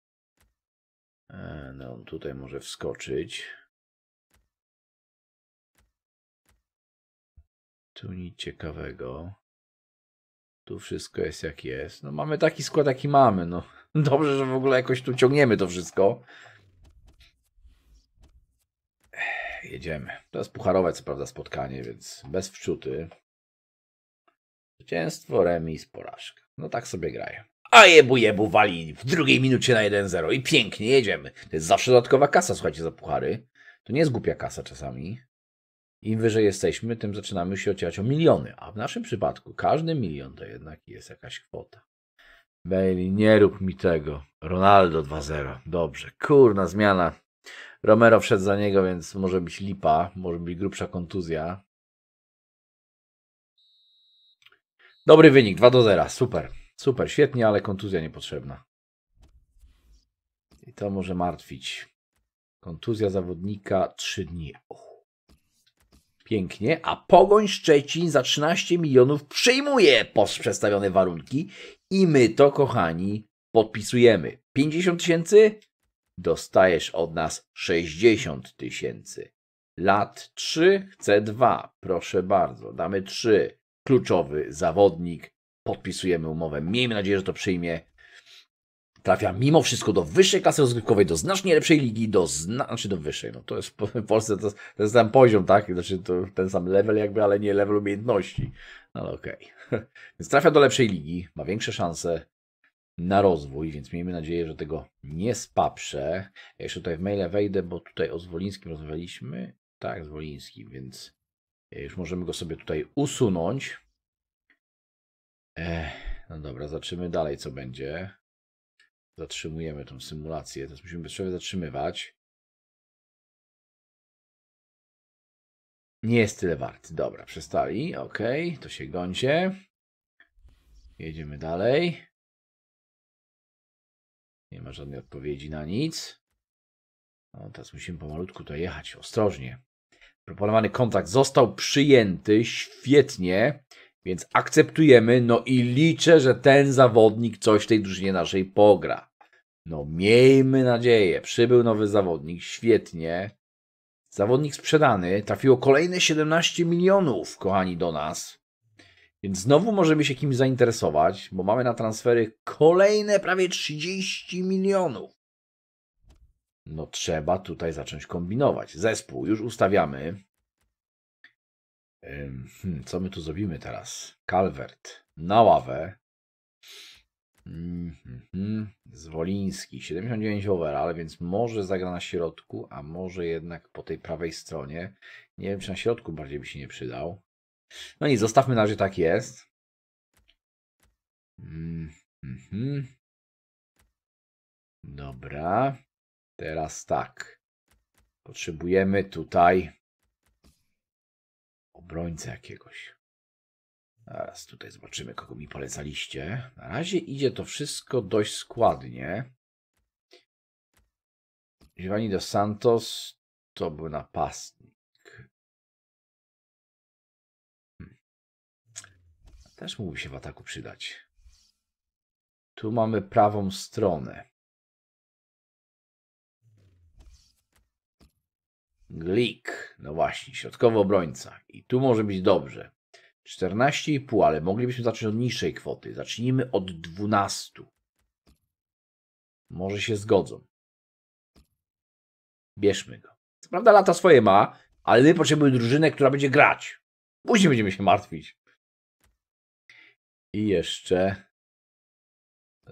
A: E, no on tutaj może wskoczyć.
B: Tu nic ciekawego.
A: Tu wszystko jest jak jest. No mamy taki skład, jaki mamy, no. Dobrze, że w ogóle jakoś tu ciągniemy to wszystko. Jedziemy. To jest pucharowe, co prawda, spotkanie, więc bez wczuty. Zwycięstwo, remis, porażka. No tak sobie grają. A jebu jebu wali w drugiej minucie na 1-0 i pięknie jedziemy. To jest zawsze dodatkowa kasa, słuchajcie, za puchary. To nie jest głupia kasa czasami. Im wyżej jesteśmy, tym zaczynamy się ocierać o miliony. A w naszym przypadku każdy milion to jednak jest jakaś kwota. Bailey, nie rób mi tego. Ronaldo 2-0. Dobrze. Kurna zmiana. Romero wszedł za niego, więc może być lipa, może być grubsza kontuzja. Dobry wynik, 2 do 0. Super, super, świetnie, ale kontuzja niepotrzebna. I to może martwić. Kontuzja zawodnika 3 dni. Uch. Pięknie. A Pogoń Szczecin za 13 milionów przyjmuje przedstawione warunki i my to, kochani, podpisujemy. 50 tysięcy? Dostajesz od nas 60 tysięcy. Lat 3, chcę 2. Proszę bardzo, damy 3. Kluczowy zawodnik. Podpisujemy umowę. Miejmy nadzieję, że to przyjmie trafia mimo wszystko do wyższej klasy rozgrywkowej, do znacznie lepszej ligi, do zna... znaczy do wyższej, no to jest w Polsce to, to jest ten poziom, tak? Znaczy to ten sam level jakby, ale nie level umiejętności. No ale okej. Okay. Więc trafia do lepszej ligi, ma większe szanse na rozwój, więc miejmy nadzieję, że tego nie spaprze. Ja jeszcze tutaj w maile wejdę, bo tutaj o Zwolińskim rozmawialiśmy. Tak, Zwolińskim, więc e, już możemy go sobie tutaj usunąć. Ech, no dobra, zobaczymy dalej, co będzie
B: zatrzymujemy tą symulację. Teraz musimy bez zatrzymywać. Nie jest tyle wart. Dobra, przestali. Ok, to się gądzie. Jedziemy dalej.
A: Nie ma żadnej odpowiedzi na nic. No, teraz musimy pomalutku to jechać. Ostrożnie. Proponowany kontakt został przyjęty. Świetnie. Więc akceptujemy, no i liczę, że ten zawodnik coś w tej drużynie naszej pogra. No miejmy nadzieję, przybył nowy zawodnik, świetnie. Zawodnik sprzedany, trafiło kolejne 17 milionów, kochani, do nas. Więc znowu możemy się kimś zainteresować, bo mamy na transfery kolejne prawie 30 milionów. No trzeba tutaj zacząć kombinować. Zespół już ustawiamy. Hmm, co my tu zrobimy teraz? Calvert na ławę. Mm -hmm. Zwoliński, 79 overall, więc może zagra na środku, a może jednak po tej prawej stronie. Nie wiem, czy na środku bardziej by się nie przydał. No i zostawmy na razie tak jest. Mm -hmm. Dobra. Teraz tak. Potrzebujemy tutaj obrońcę jakiegoś. Zaraz tutaj zobaczymy, kogo mi polecaliście. Na razie idzie to wszystko dość składnie. Giovanni dos Santos to był
B: napastnik.
A: Hmm. Też mógłby się w ataku przydać. Tu mamy prawą stronę. Glik, no właśnie, środkowy obrońca. I tu może być dobrze. 14,5, ale moglibyśmy zacząć od niższej kwoty. Zacznijmy od 12. Może się zgodzą. Bierzmy go. Co prawda lata swoje ma, ale my potrzebujemy drużynę, która będzie grać. Później będziemy się martwić. I jeszcze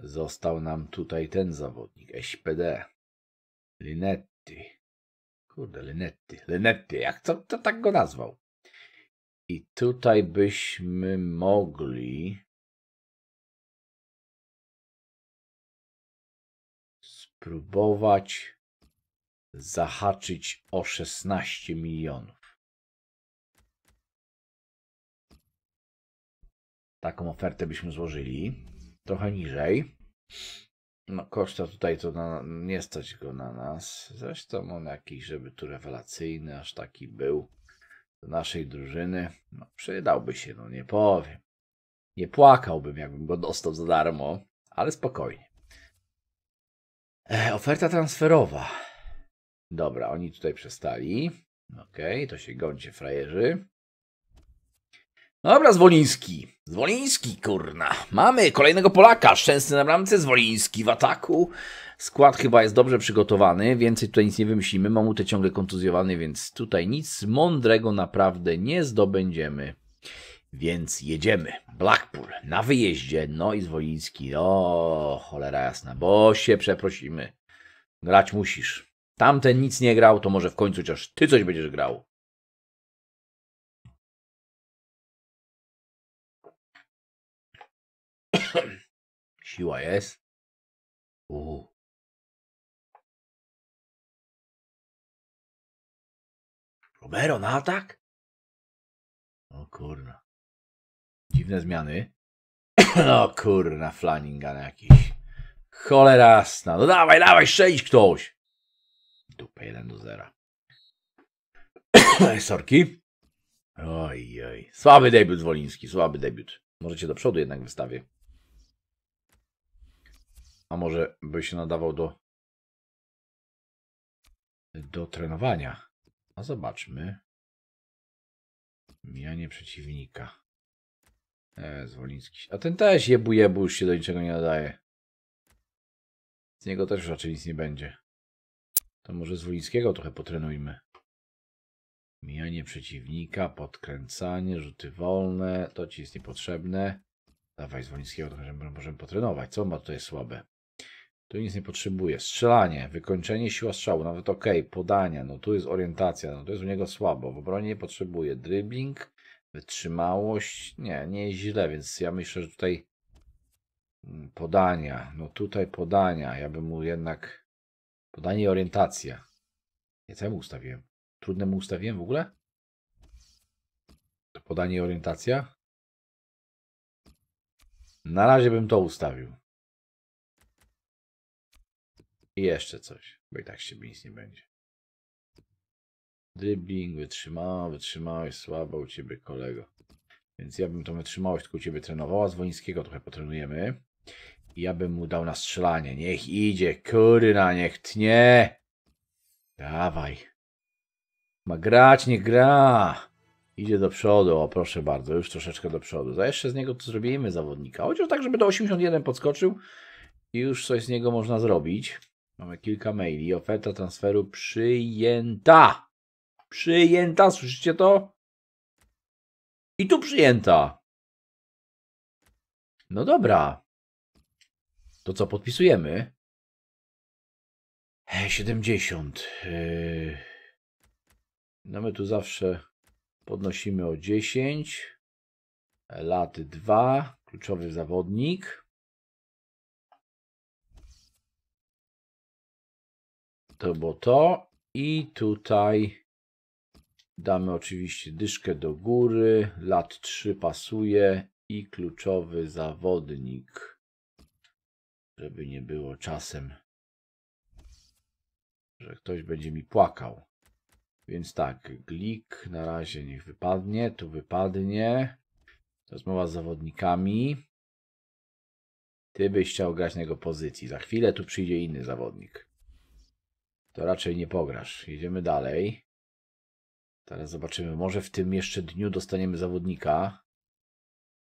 A: został nam tutaj ten zawodnik, SPD. Linetti. Kurde, Linetti. Linetti, jak to tak go nazwał? I tutaj byśmy
B: mogli spróbować zahaczyć o 16 milionów.
A: Taką ofertę byśmy złożyli. Trochę niżej. No, koszta tutaj to na, nie stać go na nas. Zresztą on jakiś, żeby tu rewelacyjny aż taki był do naszej drużyny. No, przydałby się, no nie powiem. Nie płakałbym, jakbym go dostał za darmo, ale spokojnie. E, oferta transferowa. Dobra, oni tutaj przestali. Okej, okay, to się gońcie frajerzy. Dobra, Zwoliński. Zwoliński, kurna. Mamy kolejnego Polaka. Szczęsny na bramce, Zwoliński w ataku. Skład chyba jest dobrze przygotowany, więcej tutaj nic nie wymyślimy. te ciągle kontuzjowany, więc tutaj nic mądrego naprawdę nie zdobędziemy. Więc jedziemy. Blackpool na wyjeździe. No i Zwoliński. O, cholera jasna. Bo się przeprosimy. Grać musisz. Tamten nic nie grał, to może w końcu chociaż ty coś będziesz
B: grał. Siła jest. Uhu. Romero na atak? O kurna. Dziwne
A: zmiany. No kurna, Flaningan jakiś. Cholera No dawaj, dawaj, sześć ktoś. Dupę jeden do zera. Sorki. Oj, oj. Słaby debiut Woliński, słaby debiut. Możecie do przodu jednak wystawię a może by się nadawał do, do
B: trenowania. A
A: zobaczmy. Mijanie przeciwnika. E, Zwoliński. A ten też jebu jebu już się do niczego nie nadaje. Z niego też raczej nic nie będzie. To może Zwolińskiego trochę potrenujmy. Mijanie przeciwnika, podkręcanie, rzuty wolne. To ci jest niepotrzebne. Dawaj Zwolińskiego trochę, możemy potrenować. Co ma tutaj słabe? Tu nic nie potrzebuje. Strzelanie, wykończenie, siła strzału, nawet ok, podania, no tu jest orientacja, no to jest u niego słabo. W obronie nie potrzebuje. Dribbling, wytrzymałość, nie, nie jest źle, więc ja myślę, że tutaj mm, podania, no tutaj podania, ja bym mu jednak podanie i orientacja. Nie, co ja mu ustawiłem? Trudne mu ustawiłem w ogóle? To podanie i orientacja?
B: Na razie bym to ustawił.
A: I jeszcze coś, bo i tak się nic nie będzie. Dribbling, wytrzymałeś, wytrzymałeś słabo u Ciebie kolego. Więc ja bym tą wytrzymałość tylko u Ciebie trenowała. Wońskiego trochę potrenujemy. I ja bym mu dał na strzelanie. Niech idzie, kurna, niech tnie. Dawaj. Ma grać, nie gra. Idzie do przodu, o proszę bardzo, już troszeczkę do przodu. Za jeszcze z niego to zrobimy zawodnika. Chociaż tak, żeby do 81 podskoczył i już coś z niego można zrobić. Mamy kilka maili. Oferta transferu przyjęta. Przyjęta, słyszycie to? I tu przyjęta.
B: No dobra. To co, podpisujemy?
A: 70. E, e, no my tu zawsze podnosimy o 10. Lat 2. Kluczowy zawodnik. to było to. I tutaj damy oczywiście dyszkę do góry, lat 3 pasuje i kluczowy zawodnik, żeby nie było czasem, że ktoś będzie mi płakał. Więc tak, glik na razie niech wypadnie, tu wypadnie. Rozmowa z zawodnikami. Ty byś chciał grać na jego pozycji. Za chwilę tu przyjdzie inny zawodnik to raczej nie pograsz. Jedziemy dalej. Teraz zobaczymy. Może w tym jeszcze dniu dostaniemy zawodnika.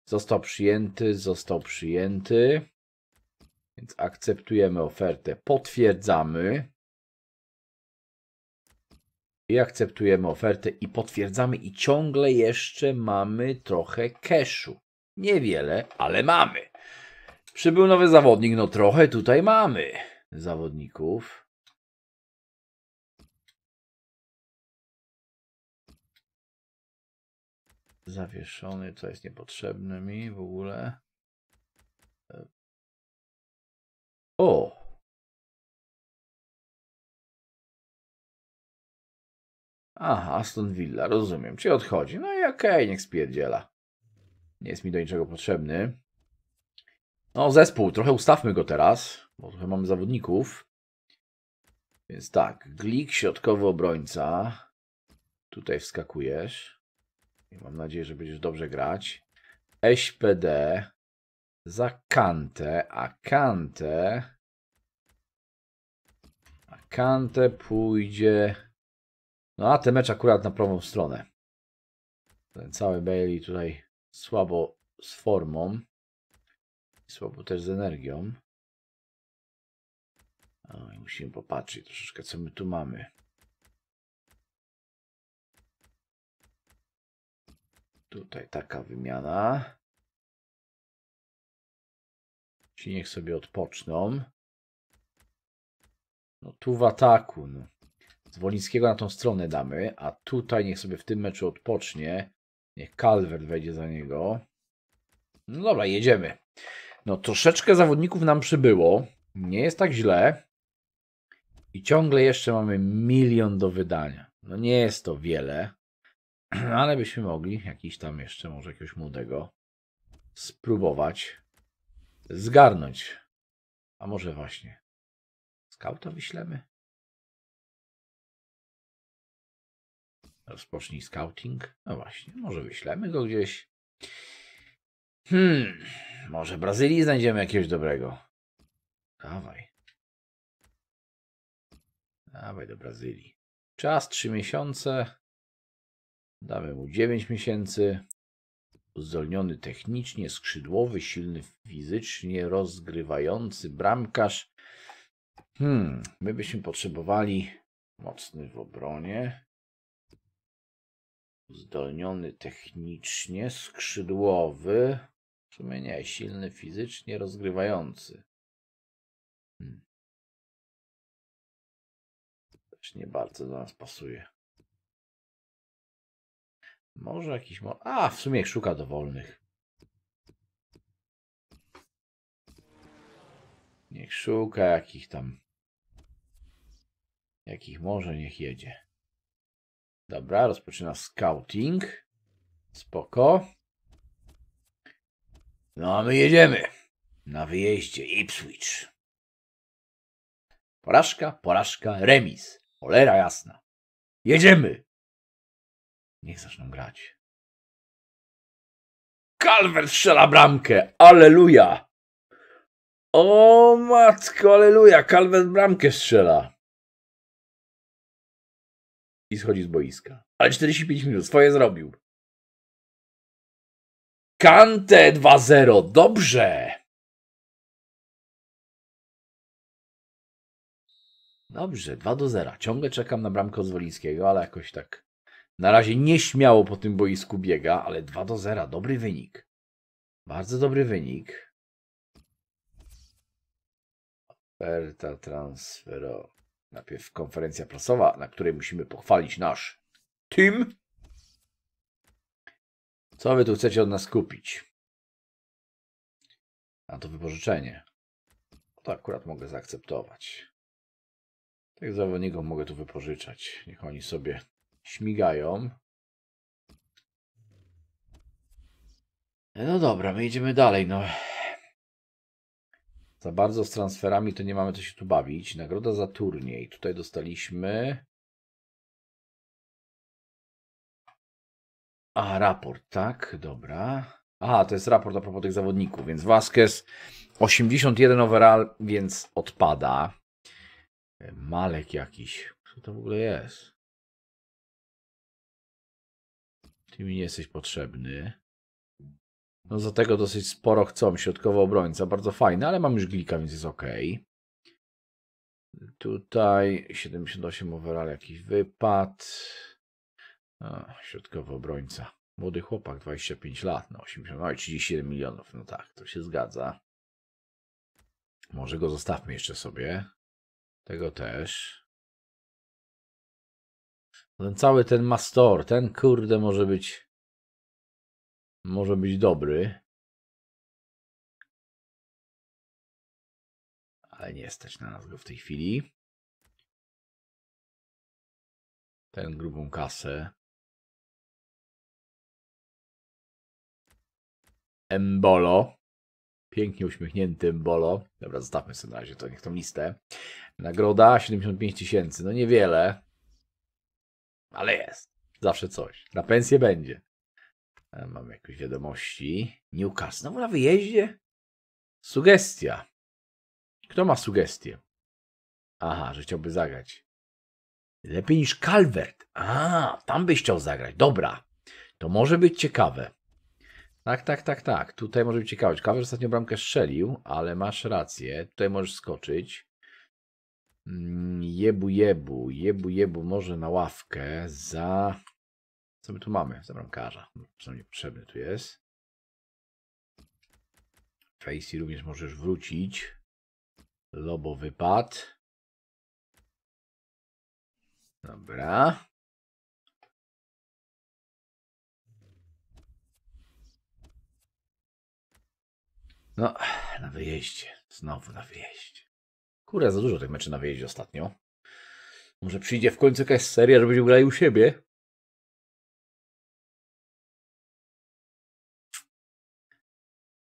A: Został przyjęty, został przyjęty. Więc akceptujemy ofertę, potwierdzamy. I akceptujemy ofertę i potwierdzamy i ciągle jeszcze mamy trochę cashu. Niewiele, ale mamy. Przybył nowy zawodnik, no trochę tutaj mamy zawodników.
B: zawieszony, co jest niepotrzebne mi w ogóle. E, o! Aha,
A: Aston Villa, rozumiem. Czy odchodzi? No i okej, okay, niech spierdziela. Nie jest mi do niczego potrzebny. No, zespół, trochę ustawmy go teraz, bo trochę mamy zawodników. Więc tak, Glik, środkowy obrońca. Tutaj wskakujesz. Mam nadzieję, że będziesz dobrze grać. SPD za Kantę, a Kantę... A Kantę pójdzie... No a ten mecz akurat na prawą stronę. Ten cały Bailey tutaj słabo z formą. Słabo też z energią. No musimy popatrzeć troszeczkę, co my tu mamy. Tutaj taka wymiana. Ci niech sobie odpoczną. No tu w ataku. No. Zwolińskiego na tą stronę damy, a tutaj niech sobie w tym meczu odpocznie. Niech Calvert wejdzie za niego. No dobra, jedziemy. No troszeczkę zawodników nam przybyło. Nie jest tak źle. I ciągle jeszcze mamy milion do wydania. No nie jest to wiele. ale byśmy mogli jakiś tam jeszcze, może jakiegoś młodego, spróbować zgarnąć. A może właśnie
B: skauta wyślemy?
A: Rozpocznij scouting. No właśnie, może wyślemy go gdzieś. Hmm, może Brazylii znajdziemy jakiegoś dobrego. Dawaj. Dawaj do Brazylii. Czas trzy miesiące. Damy mu 9 miesięcy. Uzdolniony technicznie, skrzydłowy, silny fizycznie, rozgrywający bramkarz. Hmm, my byśmy potrzebowali mocny w obronie. Uzdolniony technicznie, skrzydłowy. W sumie nie, silny fizycznie, rozgrywający. Hmm.
B: Też nie bardzo do nas pasuje.
A: Może jakiś... Mo A, w sumie szuka dowolnych. Niech szuka jakich tam... Jakich może, niech jedzie. Dobra, rozpoczyna scouting. Spoko. No a my jedziemy. Na wyjeździe Ipswich. Porażka, porażka, remis. Cholera jasna. Jedziemy!
B: Niech zaczną grać. Calvert strzela bramkę. Aleluja! O matko, aleluja! Calvert bramkę strzela. I schodzi z boiska. Ale 45 minut, swoje zrobił. Kante 2-0, dobrze!
A: Dobrze, 2 do 0. Ciągle czekam na bramkę od ale jakoś tak na razie nieśmiało po tym boisku biega, ale 2 do 0. Dobry wynik. Bardzo dobry wynik. Oferta transferowa. Najpierw konferencja prasowa, na której musimy pochwalić nasz team. Co wy tu chcecie od nas kupić? A to wypożyczenie. To akurat mogę zaakceptować. Tych zawodników mogę tu wypożyczać. Niech oni sobie śmigają. E, no dobra, my idziemy dalej. No. Za bardzo z transferami to nie mamy co się tu bawić. Nagroda za turniej. Tutaj dostaliśmy... A, raport, tak, dobra. A, to jest raport a propos tych zawodników, więc Vasquez 81 overall, więc odpada. E, Malek jakiś. Co to w ogóle jest? Ty mi nie jesteś potrzebny. No za tego dosyć sporo chcą. środkowo obrońca, bardzo fajny, ale mam już glika, więc jest ok. Tutaj 78 overall, jakiś wypad. A, środkowy obrońca. Młody chłopak, 25 lat, no 80, no 37 milionów, no tak, to się zgadza. Może go zostawmy jeszcze sobie.
B: Tego też. Ten cały ten Mastor, ten kurde może być... Może być dobry. Ale nie stać na nas go w tej chwili. Ten grubą kasę. Embolo.
A: Pięknie uśmiechnięty Embolo. Dobra, zostawmy sobie na razie to, niech tą listę. Nagroda 75 tysięcy, no niewiele ale jest. Zawsze coś. Na pensję będzie. E, mam jakieś wiadomości. Newcastle, znowu na wyjeździe? Sugestia. Kto ma sugestię? Aha, że chciałby zagrać. Lepiej niż Calvert. A, tam byś chciał zagrać. Dobra. To może być ciekawe. Tak, tak, tak, tak. Tutaj może być ciekawe. Calvert ostatnio bramkę strzelił, ale masz rację. Tutaj możesz skoczyć. Mm, jebu Jebu, Jebu Jebu może na ławkę za... Co my tu mamy? Za bramkarza. Co no, niepotrzebny tu jest. Tracy również możesz wrócić. Lobo wypadł.
B: Dobra.
A: No, na wyjeździe. Znowu na wyjeździe. Kurde, za dużo tych meczy na wyjeździe ostatnio. Może przyjdzie w końcu jakaś seria, żeby będziemy grali u siebie.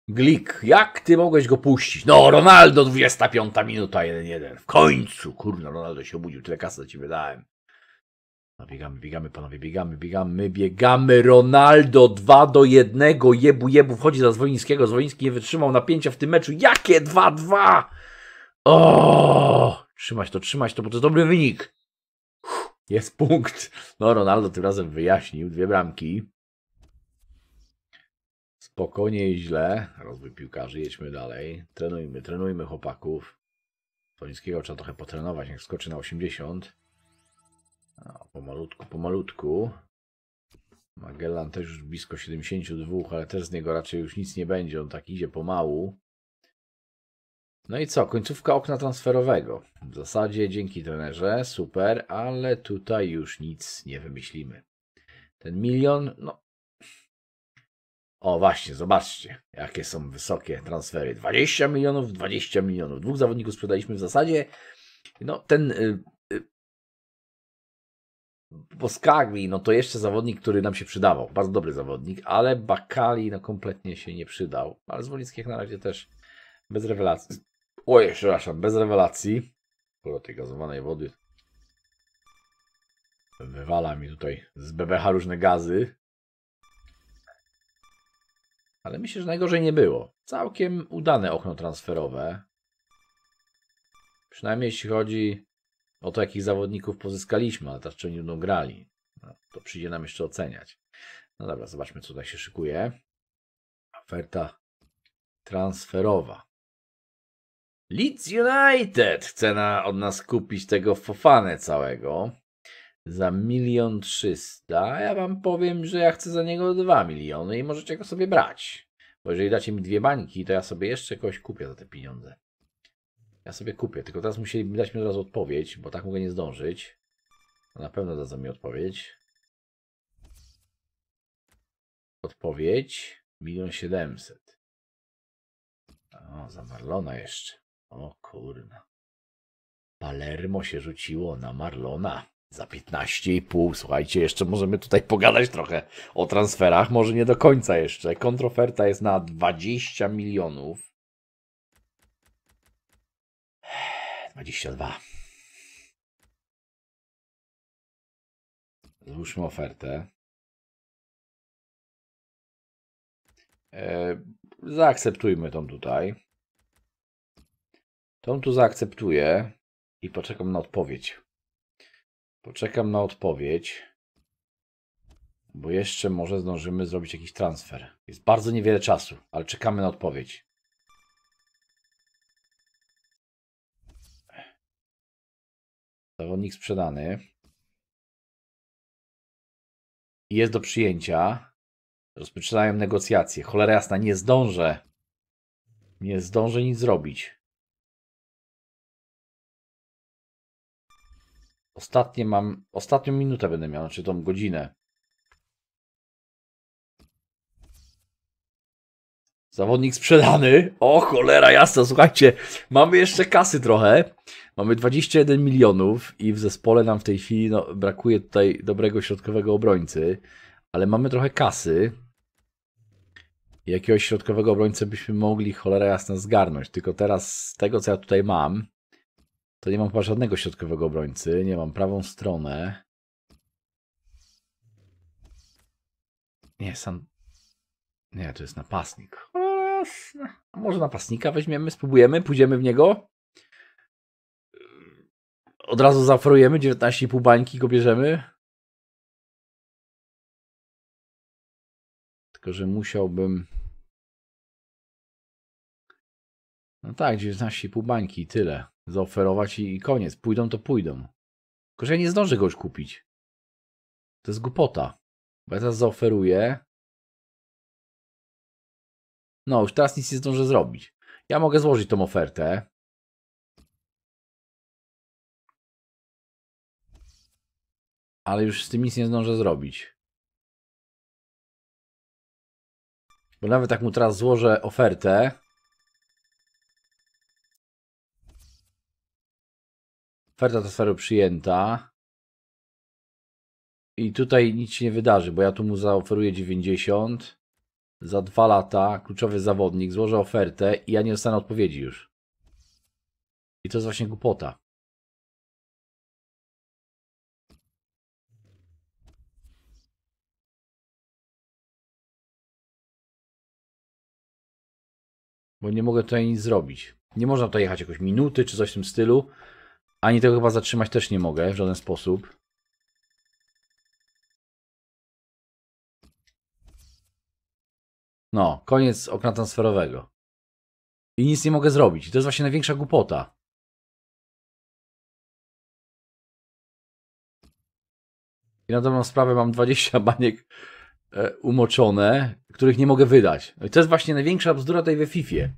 A: Glik, jak ty mogłeś go puścić? No, Ronaldo, 25 minuta, 1-1. W końcu, kurde Ronaldo się obudził, tyle kasy ci ciebie dałem. No, biegamy, biegamy, panowie, biegamy, biegamy, biegamy. Ronaldo 2 do 1, jebu, jebu, wchodzi za Zwolińskiego. Zwoliński nie wytrzymał napięcia w tym meczu. Jakie 2-2? O! Trzymać to, trzymać to, bo to jest dobry wynik. jest punkt. No, Ronaldo tym razem wyjaśnił. Dwie bramki. Spokojnie i źle. Rozwój piłkarzy, jedźmy dalej. Trenujmy, trenujmy chłopaków. Polińskiego trzeba trochę potrenować, niech skoczy na 80. No, pomalutku, pomalutku. Magellan też już blisko 72, ale też z niego raczej już nic nie będzie. On tak idzie pomału. No i co? Końcówka okna transferowego. W zasadzie dzięki trenerze, super, ale tutaj już nic nie wymyślimy. Ten milion, no. O, właśnie, zobaczcie, jakie są wysokie transfery. 20 milionów, 20 milionów. Dwóch zawodników sprzedaliśmy w zasadzie. No, ten y, y, Boskagli, no to jeszcze zawodnik, który nam się przydawał. Bardzo dobry zawodnik, ale Bakali no kompletnie się nie przydał. Ale Zwolnicki jak na razie też bez rewelacji. Oj, przepraszam, bez rewelacji. Kuro tej gazowanej wody. Wywala mi tutaj z BBH różne gazy. Ale myślę, że najgorzej nie było. Całkiem udane okno transferowe. Przynajmniej jeśli chodzi o to, jakich zawodników pozyskaliśmy, ale też czy nie będą grali. No, to przyjdzie nam jeszcze oceniać. No dobra, zobaczmy, co tutaj się szykuje. Oferta transferowa. Leeds United chce na, od nas kupić tego fofanę całego za milion trzysta. Ja wam powiem, że ja chcę za niego dwa miliony i możecie go sobie brać. Bo jeżeli dacie mi dwie bańki, to ja sobie jeszcze kogoś kupię za te pieniądze. Ja sobie kupię, tylko teraz musieliby dać mi od razu odpowiedź, bo tak mogę nie zdążyć. Na pewno dadzą mi odpowiedź. Odpowiedź milion siedemset. O, za Marlona jeszcze. O kurna. Palermo się rzuciło na Marlona. Za 15,5. Słuchajcie, jeszcze możemy tutaj pogadać trochę o transferach. Może nie do końca jeszcze. Kontroferta jest na 20 milionów. 22.
B: Złóżmy ofertę. E,
A: zaakceptujmy tą tutaj. Tą tu zaakceptuję i poczekam na odpowiedź. Poczekam na odpowiedź, bo jeszcze może zdążymy zrobić jakiś transfer. Jest bardzo niewiele czasu, ale czekamy na odpowiedź.
B: Zawodnik sprzedany.
A: Jest do przyjęcia. Rozpoczynają negocjacje. Cholera jasna, nie zdążę. Nie zdążę nic zrobić. Ostatnie mam, ostatnią minutę będę miał, znaczy tą godzinę. Zawodnik sprzedany. O cholera jasna, słuchajcie, mamy jeszcze kasy trochę. Mamy 21 milionów i w zespole nam w tej chwili no, brakuje tutaj dobrego środkowego obrońcy, ale mamy trochę kasy. Jakiegoś środkowego obrońcę byśmy mogli cholera jasna zgarnąć. Tylko teraz z tego co ja tutaj mam, to nie mam chyba żadnego środkowego obrońcy. Nie mam prawą stronę. Nie, sam. Nie, to jest napastnik. A może napastnika weźmiemy, spróbujemy, pójdziemy w niego. Od razu zafrujemy 19,5 bańki, go bierzemy.
B: Tylko, że musiałbym.
A: No tak, 19,5 bańki, tyle zaoferować i, koniec. Pójdą to pójdą. Tylko, że ja nie zdążę go już kupić. To jest głupota.
B: Bo ja teraz zaoferuję. No, już teraz nic nie zdążę zrobić. Ja mogę złożyć tą ofertę. Ale już z tym nic nie zdążę zrobić. Bo nawet jak mu teraz złożę ofertę,
A: Oferta transferu przyjęta. I tutaj nic się nie wydarzy, bo ja tu mu zaoferuję 90 za dwa lata, kluczowy zawodnik, złożę ofertę i ja nie dostanę odpowiedzi już. I to jest właśnie głupota. Bo nie mogę tutaj nic zrobić. Nie można tutaj jechać jakoś minuty czy coś w tym stylu. Ani tego chyba zatrzymać też nie mogę w żaden sposób. No, koniec okna transferowego.
B: I nic nie mogę zrobić. to jest właśnie największa głupota.
A: I na dobrą sprawę mam 20 baniek E, umoczone, których nie mogę wydać. No i to jest właśnie największa bzdura tej we FIFA.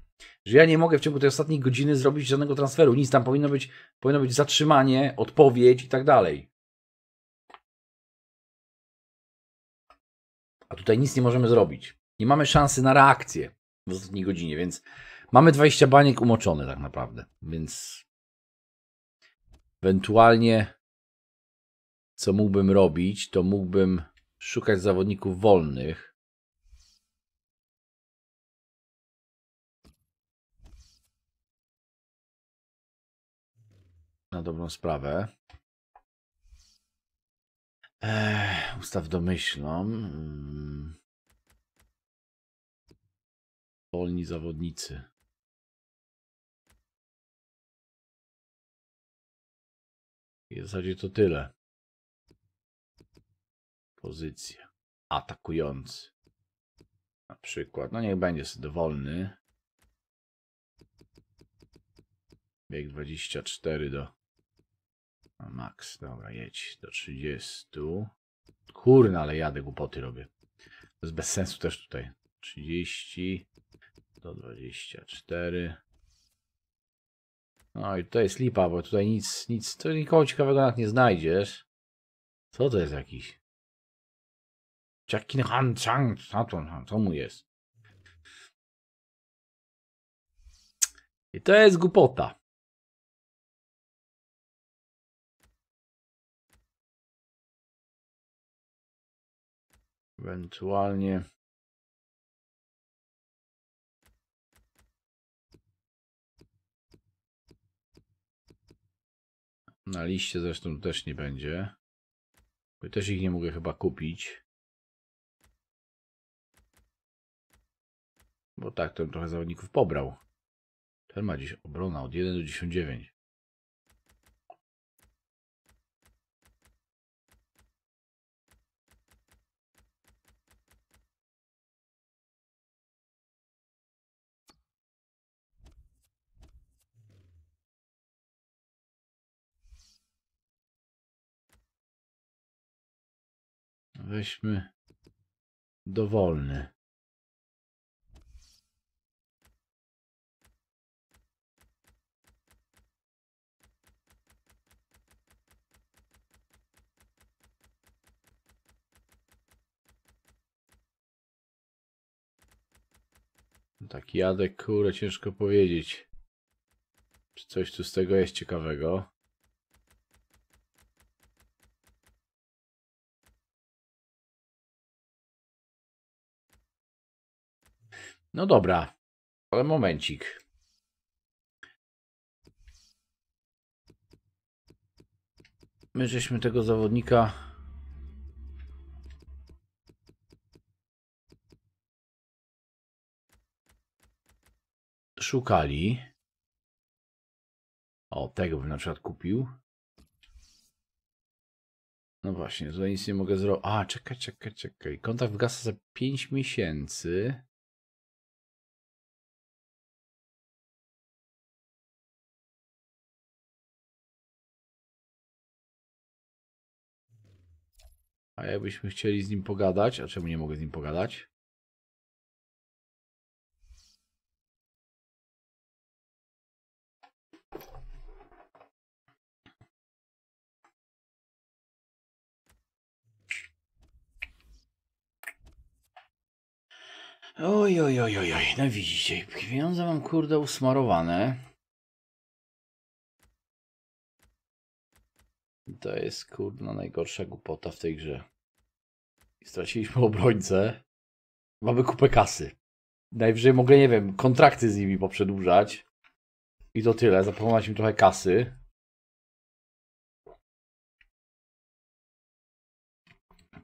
A: Że ja nie mogę w ciągu tej ostatniej godziny zrobić żadnego transferu. Nic tam powinno być, powinno być zatrzymanie, odpowiedź i tak dalej. A tutaj nic nie możemy zrobić. Nie mamy szansy na reakcję w ostatniej godzinie, więc mamy 20 baniek umoczone tak naprawdę. Więc ewentualnie co mógłbym robić, to mógłbym szukać zawodników wolnych. Na dobrą sprawę. Eee, ustaw domyślną. Mm. Wolni
B: zawodnicy. I w zasadzie to tyle
A: pozycję. Atakujący. Na przykład, no niech będzie sobie dowolny. Bieg 24 do no max. Dobra, jedź do 30. Kurna, ale jadę, głupoty robię. To jest bez sensu też tutaj. 30 do 24. No i tutaj jest lipa, bo tutaj nic, nic, to nikogo ciekawego nawet nie znajdziesz. Co to jest jakiś?
B: Jackin Han Chang, co mu jest? I to jest głupota. Ewentualnie.
A: Na liście zresztą też nie będzie. Bo też ich nie mogę chyba kupić.
B: Bo tak, ten trochę zawodników pobrał. Ten ma dziś obrona od 1 do 109. Weźmy dowolny.
A: tak jadę, kurę, ciężko powiedzieć. Czy coś tu z tego jest ciekawego?
B: No dobra,
A: ale momencik. My żeśmy tego zawodnika szukali. O, tego bym na przykład kupił. No właśnie, tutaj nic nie mogę zrobić. A, czekaj, czekaj, czekaj. Kontakt gasa za 5 miesięcy.
B: A jakbyśmy chcieli z nim pogadać, a czemu nie mogę z nim pogadać?
A: Oj, oj, oj, oj, oj. no widzicie, pieniądze mam kurde usmarowane. To jest kurna najgorsza głupota w tej grze. Straciliśmy obrońcę. Mamy kupę kasy. Najwyżej mogę, nie wiem, kontrakty z nimi poprzedłużać. I to tyle. Zaproponować im trochę kasy.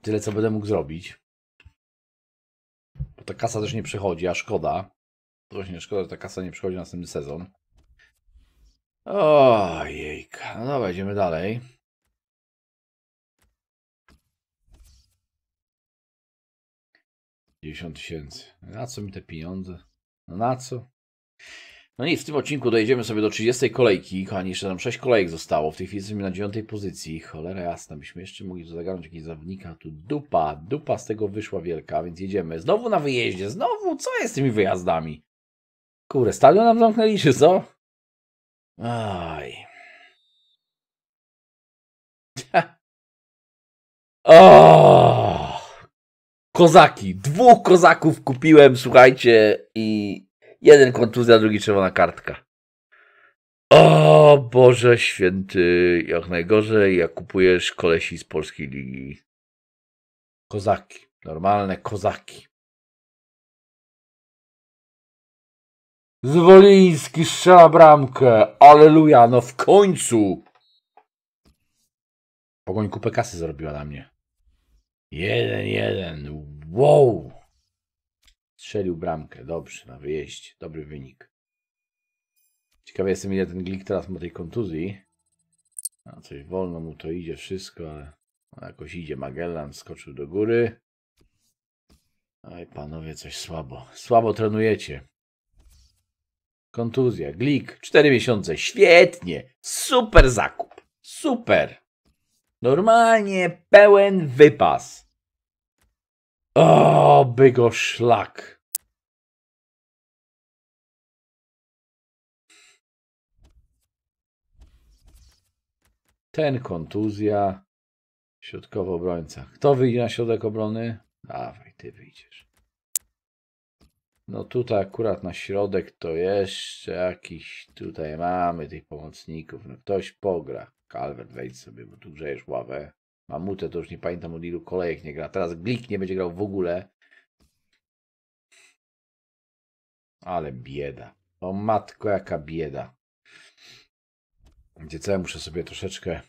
B: Tyle, co będę mógł
A: zrobić ta kasa też nie przychodzi, a szkoda. To właśnie szkoda, że ta kasa nie przychodzi na następny sezon. Ojejka, no dobra, idziemy dalej. Dziewięćdziesiąt tysięcy. Na co mi te pieniądze? No na co? No nic, w tym odcinku dojedziemy sobie do 30 kolejki, kochani, jeszcze nam 6 kolejek zostało, w tej chwili jesteśmy na 9 pozycji, cholera jasna, byśmy jeszcze mogli tu zagarnąć jakiegoś zawodnika, tu dupa, dupa z tego wyszła wielka, więc jedziemy, znowu na wyjeździe, znowu, co jest z tymi wyjazdami? Kurę, stadion nam zamknęli, czy co? Aj.
B: o!
A: Kozaki, dwóch kozaków kupiłem, słuchajcie, i Jeden kontuzja, drugi czerwona kartka. O Boże święty, jak najgorzej, jak kupujesz kolesi z polskiej ligi. Kozaki, normalne kozaki. Zwoliński strzela bramkę. Aleluja, no w końcu. Pogoń kupę kasy zrobiła na mnie. Jeden, jeden. Wow. Strzelił bramkę. Dobrze, na wyjeździe. Dobry wynik. Ciekawy jestem, ile ten Glik teraz ma tej kontuzji. No, coś wolno mu to idzie wszystko, ale no, jakoś idzie. Magellan skoczył do góry. Oj, panowie, coś słabo. Słabo trenujecie. Kontuzja. Glik. 4 miesiące. Świetnie. Super zakup. Super. Normalnie pełen wypas. O, go szlak. Ten kontuzja. Środkowo obrońca. Kto wyjdzie na środek obrony? Dawaj, ty wyjdziesz. No tutaj akurat na środek to jeszcze jakiś tutaj mamy tych pomocników. No ktoś pogra. Calvert wejdź sobie, bo tu grzejesz ławę. Mamutę to już nie pamiętam od ilu kolejek nie gra. Teraz Glik nie będzie grał w ogóle. Ale bieda. O matko, jaka bieda. Gdzie co ja muszę sobie troszeczkę...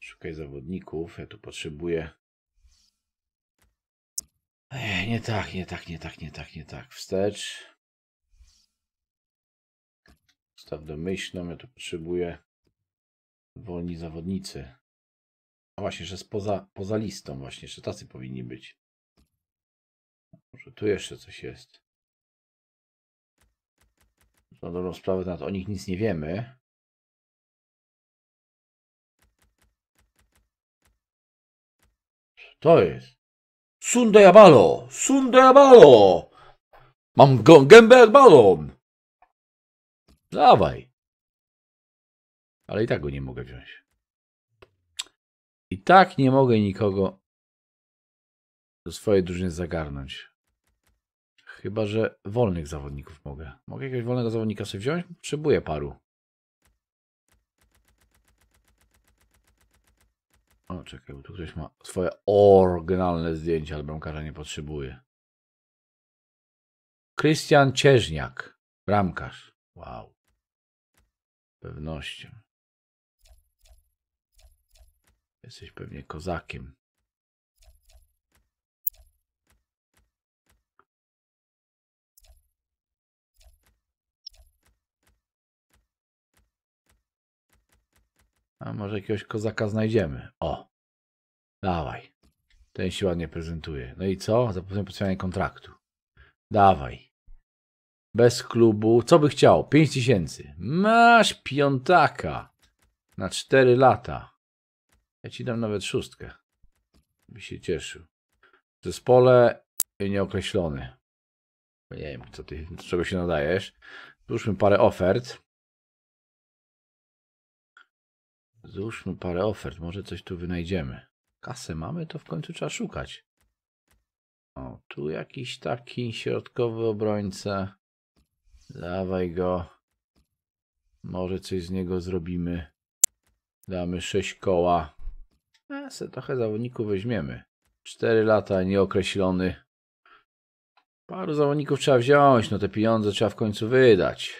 A: Szukaj zawodników. Ja tu potrzebuję... Ej, nie tak, nie tak, nie tak, nie tak, nie tak. Wstecz. Postaw domyślną, ja tu potrzebuję wolni zawodnicy. A właśnie, że spoza poza listą właśnie, że tacy powinni być.
B: Może tu jeszcze coś jest. Na dobrą sprawę nawet o nich nic nie wiemy. To jest. Sunde Abalo! Sunde Abalo! Mam gębę jak balon! Dawaj. Ale i tak go nie mogę wziąć.
A: I tak nie mogę nikogo do swojej drużyny zagarnąć. Chyba, że wolnych zawodników mogę. Mogę jakiegoś wolnego zawodnika sobie wziąć? Potrzebuję paru. O, czekaj, bo tu ktoś ma swoje oryginalne zdjęcia, ale bramkarza nie potrzebuje. Krystian Cieżniak, bramkarz.
B: Wow pewnością. Jesteś pewnie kozakiem.
A: A może jakiegoś kozaka znajdziemy. O, dawaj. Ten się ładnie prezentuje. No i co? Zapoznanie podpisanie kontraktu. Dawaj. Bez klubu. Co by chciał? 5 tysięcy. Masz piątaka. Na 4 lata. Ja ci dam nawet szóstkę. By się cieszył. W zespole nieokreślony. Nie wiem, co ty, do czego się nadajesz. Złóżmy
B: parę ofert. Złóżmy parę
A: ofert. Może coś tu wynajdziemy. Kasę mamy, to w końcu trzeba szukać. O, tu jakiś taki środkowy obrońca. Dawaj go. Może coś z niego zrobimy. Damy 6 koła. E, se trochę zawodników weźmiemy. 4 lata nieokreślony. Paru zawodników trzeba wziąć, no te pieniądze trzeba w końcu wydać.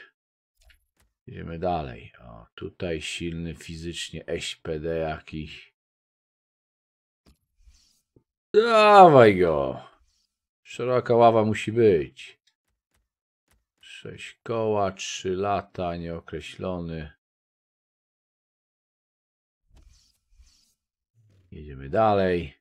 A: Idziemy dalej. O, tutaj silny fizycznie SPD jakiś. Dawaj go! Szeroka ława musi być. 6 koła, trzy lata, nieokreślony.
B: Jedziemy dalej.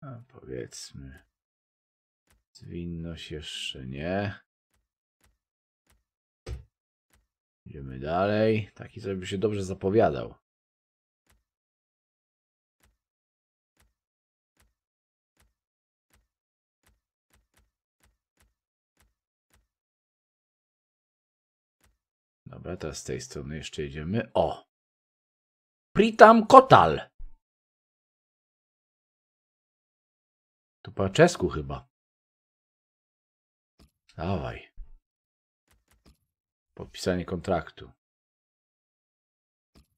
B: A
A: powiedzmy, zwinność jeszcze nie. Idziemy dalej. Taki, żeby się dobrze zapowiadał.
B: Dobra, teraz z tej strony jeszcze idziemy. O! Pritam Kotal! Tu po czesku chyba. Dawaj.
A: Podpisanie kontraktu.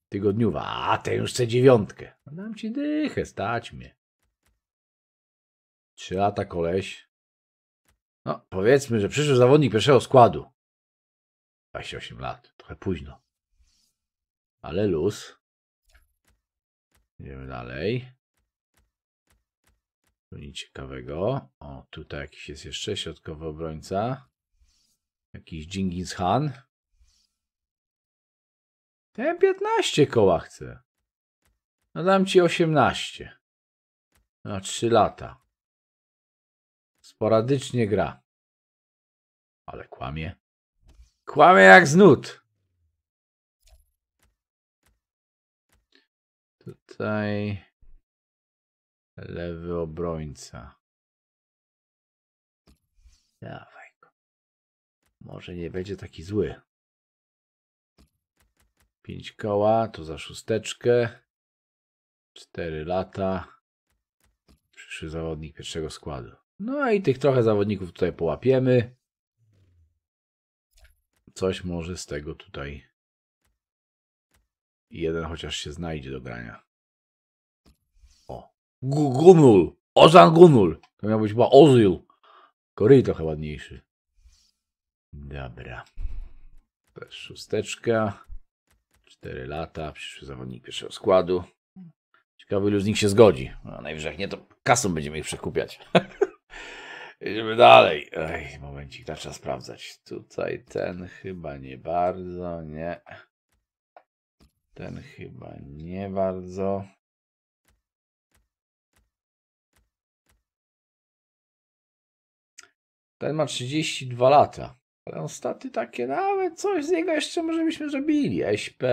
A: Tygodniowa. A, ten już chce dziewiątkę. No dam ci dychę, stać mnie. Trzy lata koleś. No, powiedzmy, że przyszły zawodnik pierwszego
B: składu. 28 lat, trochę późno. Ale luz.
A: Idziemy dalej. Tu nic ciekawego. O, tutaj jakiś jest jeszcze środkowy obrońca. Jakiś Jingis Han. Ten 15 koła chce. No dam ci 18. Na 3
B: lata. Sporadycznie gra. Ale kłamie. Kłamie jak znud. Tutaj lewy obrońca. Dawaj
A: Może nie będzie taki zły. Pięć koła, to za szósteczkę. Cztery lata. Przyszły zawodnik pierwszego składu. No i tych trochę zawodników tutaj połapiemy coś może z tego tutaj jeden chociaż się znajdzie do grania. O.
B: Gunul!
A: Ozan Gunul! To miał być chyba Ozil. Korei trochę ładniejszy. Dobra. To jest szósteczka. Cztery lata. Przyszły zawodnik pierwszego składu. Ciekawy, ilu z nich się zgodzi. No, najwyżej nie, to kasą będziemy ich przekupiać. Idziemy dalej. Ej, momencik, to tak trzeba sprawdzać. Tutaj ten chyba nie bardzo, nie. Ten chyba nie bardzo.
B: Ten ma 32 lata.
A: Ale on staty takie, nawet coś z niego jeszcze może byśmy zrobili. SP.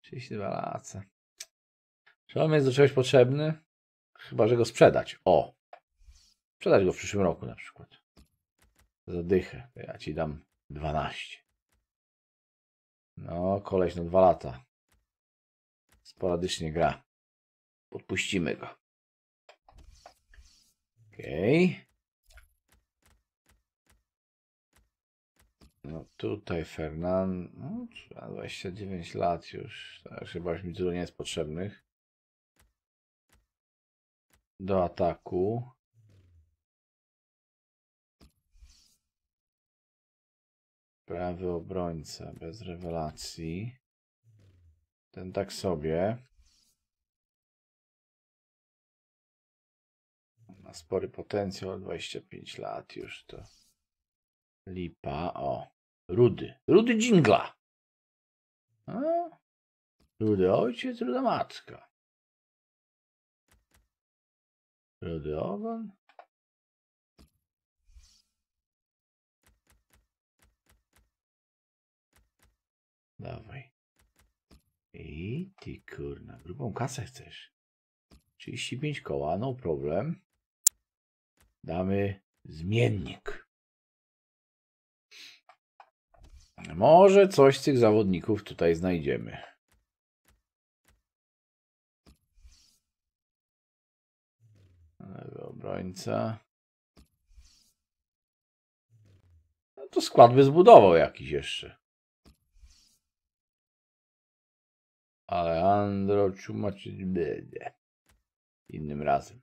A: 32 lata. Czy on jest do czegoś potrzebny? Chyba, że go sprzedać. O, Sprzedać go w przyszłym roku na przykład. Za dychę. Ja ci dam 12. No, koleś na no dwa lata.
B: Sporadycznie gra. Podpuścimy go.
A: Okej. Okay. No tutaj Fernand, no, 29 lat już, tak, chyba już mi dużo nie jest potrzebnych. Do ataku.
B: Prawy obrońca bez rewelacji. Ten tak sobie.
A: Ma spory potencjał, 25 lat już to. Lipa, o. Rudy. Rudy Dżingla. A? No, Rudy
B: ojciec, ruda matka. Rudy ogon.
A: Dawaj. I ty kurna, grubą kasę chcesz. 35 koła, no problem. Damy zmiennik. Może coś z tych zawodników tutaj znajdziemy. Lewy
B: obrońca. No to skład by
A: zbudował jakiś jeszcze. Alejandro tłumaczyć będzie. Innym razem.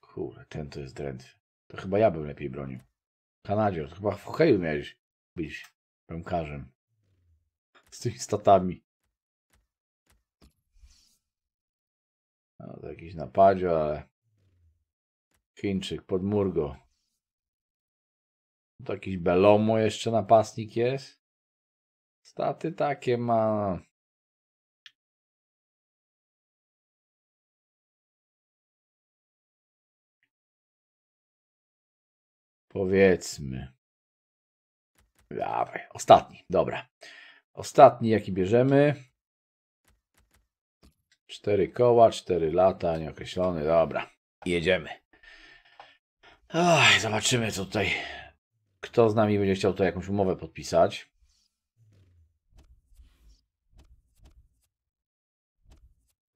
A: Kurde, ten to jest drętwy. To chyba ja bym lepiej bronił. Kanadzior, to chyba w hokeju miałeś być bramkarzem. Z tymi statami. No, to jakiś napadzie, ale... Chińczyk, podmurgo. To jakiś Belomo jeszcze napastnik jest. Staty takie ma.
B: Powiedzmy.
A: Dawaj, ostatni, dobra. Ostatni, jaki bierzemy. Cztery koła, cztery lata, nieokreślony, dobra. Jedziemy. zobaczymy, co tutaj kto z nami będzie chciał to jakąś umowę podpisać?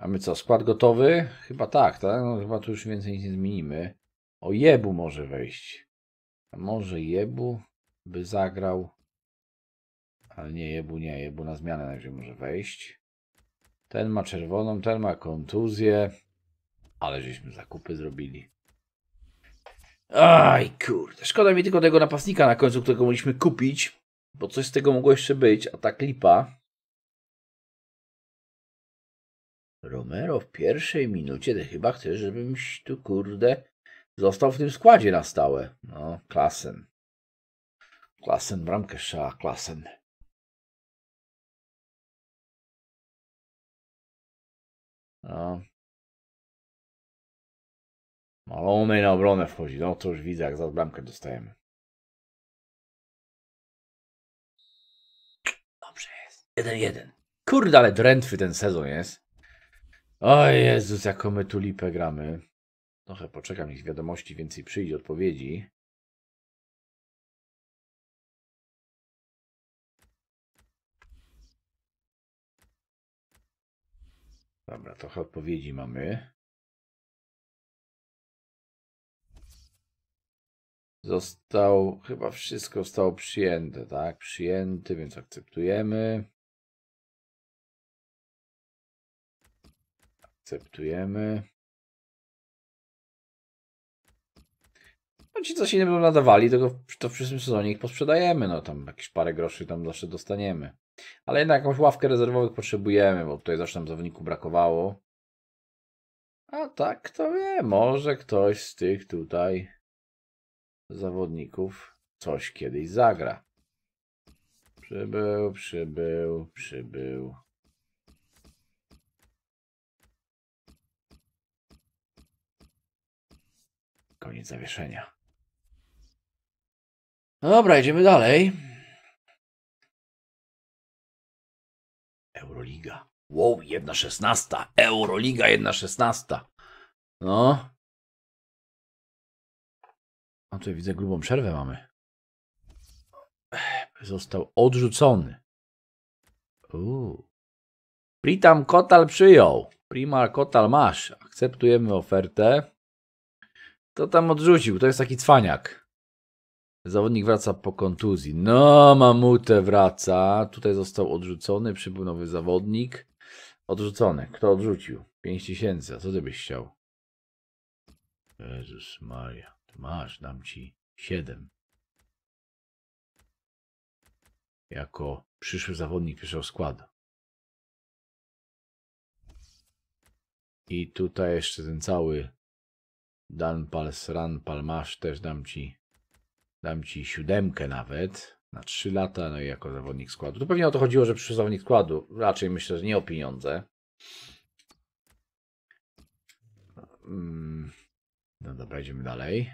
A: Mamy co, skład gotowy? Chyba tak, tak? No, chyba tu już więcej nic nie zmienimy. O Jebu może wejść. A może Jebu by zagrał. Ale nie, Jebu nie, Jebu na zmianę najpierw może wejść. Ten ma czerwoną, ten ma kontuzję. Ale żeśmy zakupy zrobili. Aj, kurde. Szkoda mi tylko tego napastnika na końcu, którego mogliśmy kupić, bo coś z tego mogło jeszcze być, a ta klipa. Romero w pierwszej minucie, chyba chcesz, żebymś tu, kurde, został w tym składzie na stałe. No, klasen.
B: Klasen, bramkę strzała, klasen. No,
A: Malony na obronę wchodzi. No to już widzę, jak za bramkę dostajemy. Dobrze jest. 1-1. Kurde, ale drętwy ten sezon jest. O Jezus, jaką my tu lipę gramy. Trochę poczekam, niech wiadomości więcej przyjdzie, odpowiedzi.
B: Dobra, trochę odpowiedzi mamy.
A: Został, chyba wszystko zostało przyjęte, tak? Przyjęty, więc akceptujemy.
B: Akceptujemy.
A: No ci coś innego nadawali, to, to w przyszłym sezonie ich posprzedajemy, no tam jakieś parę groszy tam zawsze dostaniemy. Ale jednak jakąś ławkę rezerwową potrzebujemy, bo tutaj zawsze nam zawodników brakowało. A tak to wie, może ktoś z tych tutaj zawodników coś kiedyś zagra. Przybył, przybył, przybył.
B: Koniec zawieszenia. No dobra, idziemy dalej. Euroliga. Wow, szesnasta. Euroliga jedna szesnasta. No. A tutaj widzę grubą przerwę mamy.
A: Został odrzucony. Uuu. Pritam Kotal przyjął. Prima Kotal masz. Akceptujemy ofertę. To tam odrzucił. To jest taki cwaniak. Zawodnik wraca po kontuzji. No, mamutę wraca. Tutaj został odrzucony. Przybył nowy zawodnik. Odrzucony. Kto odrzucił? 5000. Co ty byś chciał? Jezus Maria. Masz, dam ci siedem.
B: Jako przyszły zawodnik pierwszego składu.
A: I tutaj jeszcze ten cały Dan Sran Palmasz też dam ci dam ci siódemkę nawet na 3 lata, no i jako zawodnik składu. To pewnie o to chodziło, że przyszły zawodnik składu. Raczej myślę, że nie o pieniądze. Mm,
B: no dobra, idziemy dalej.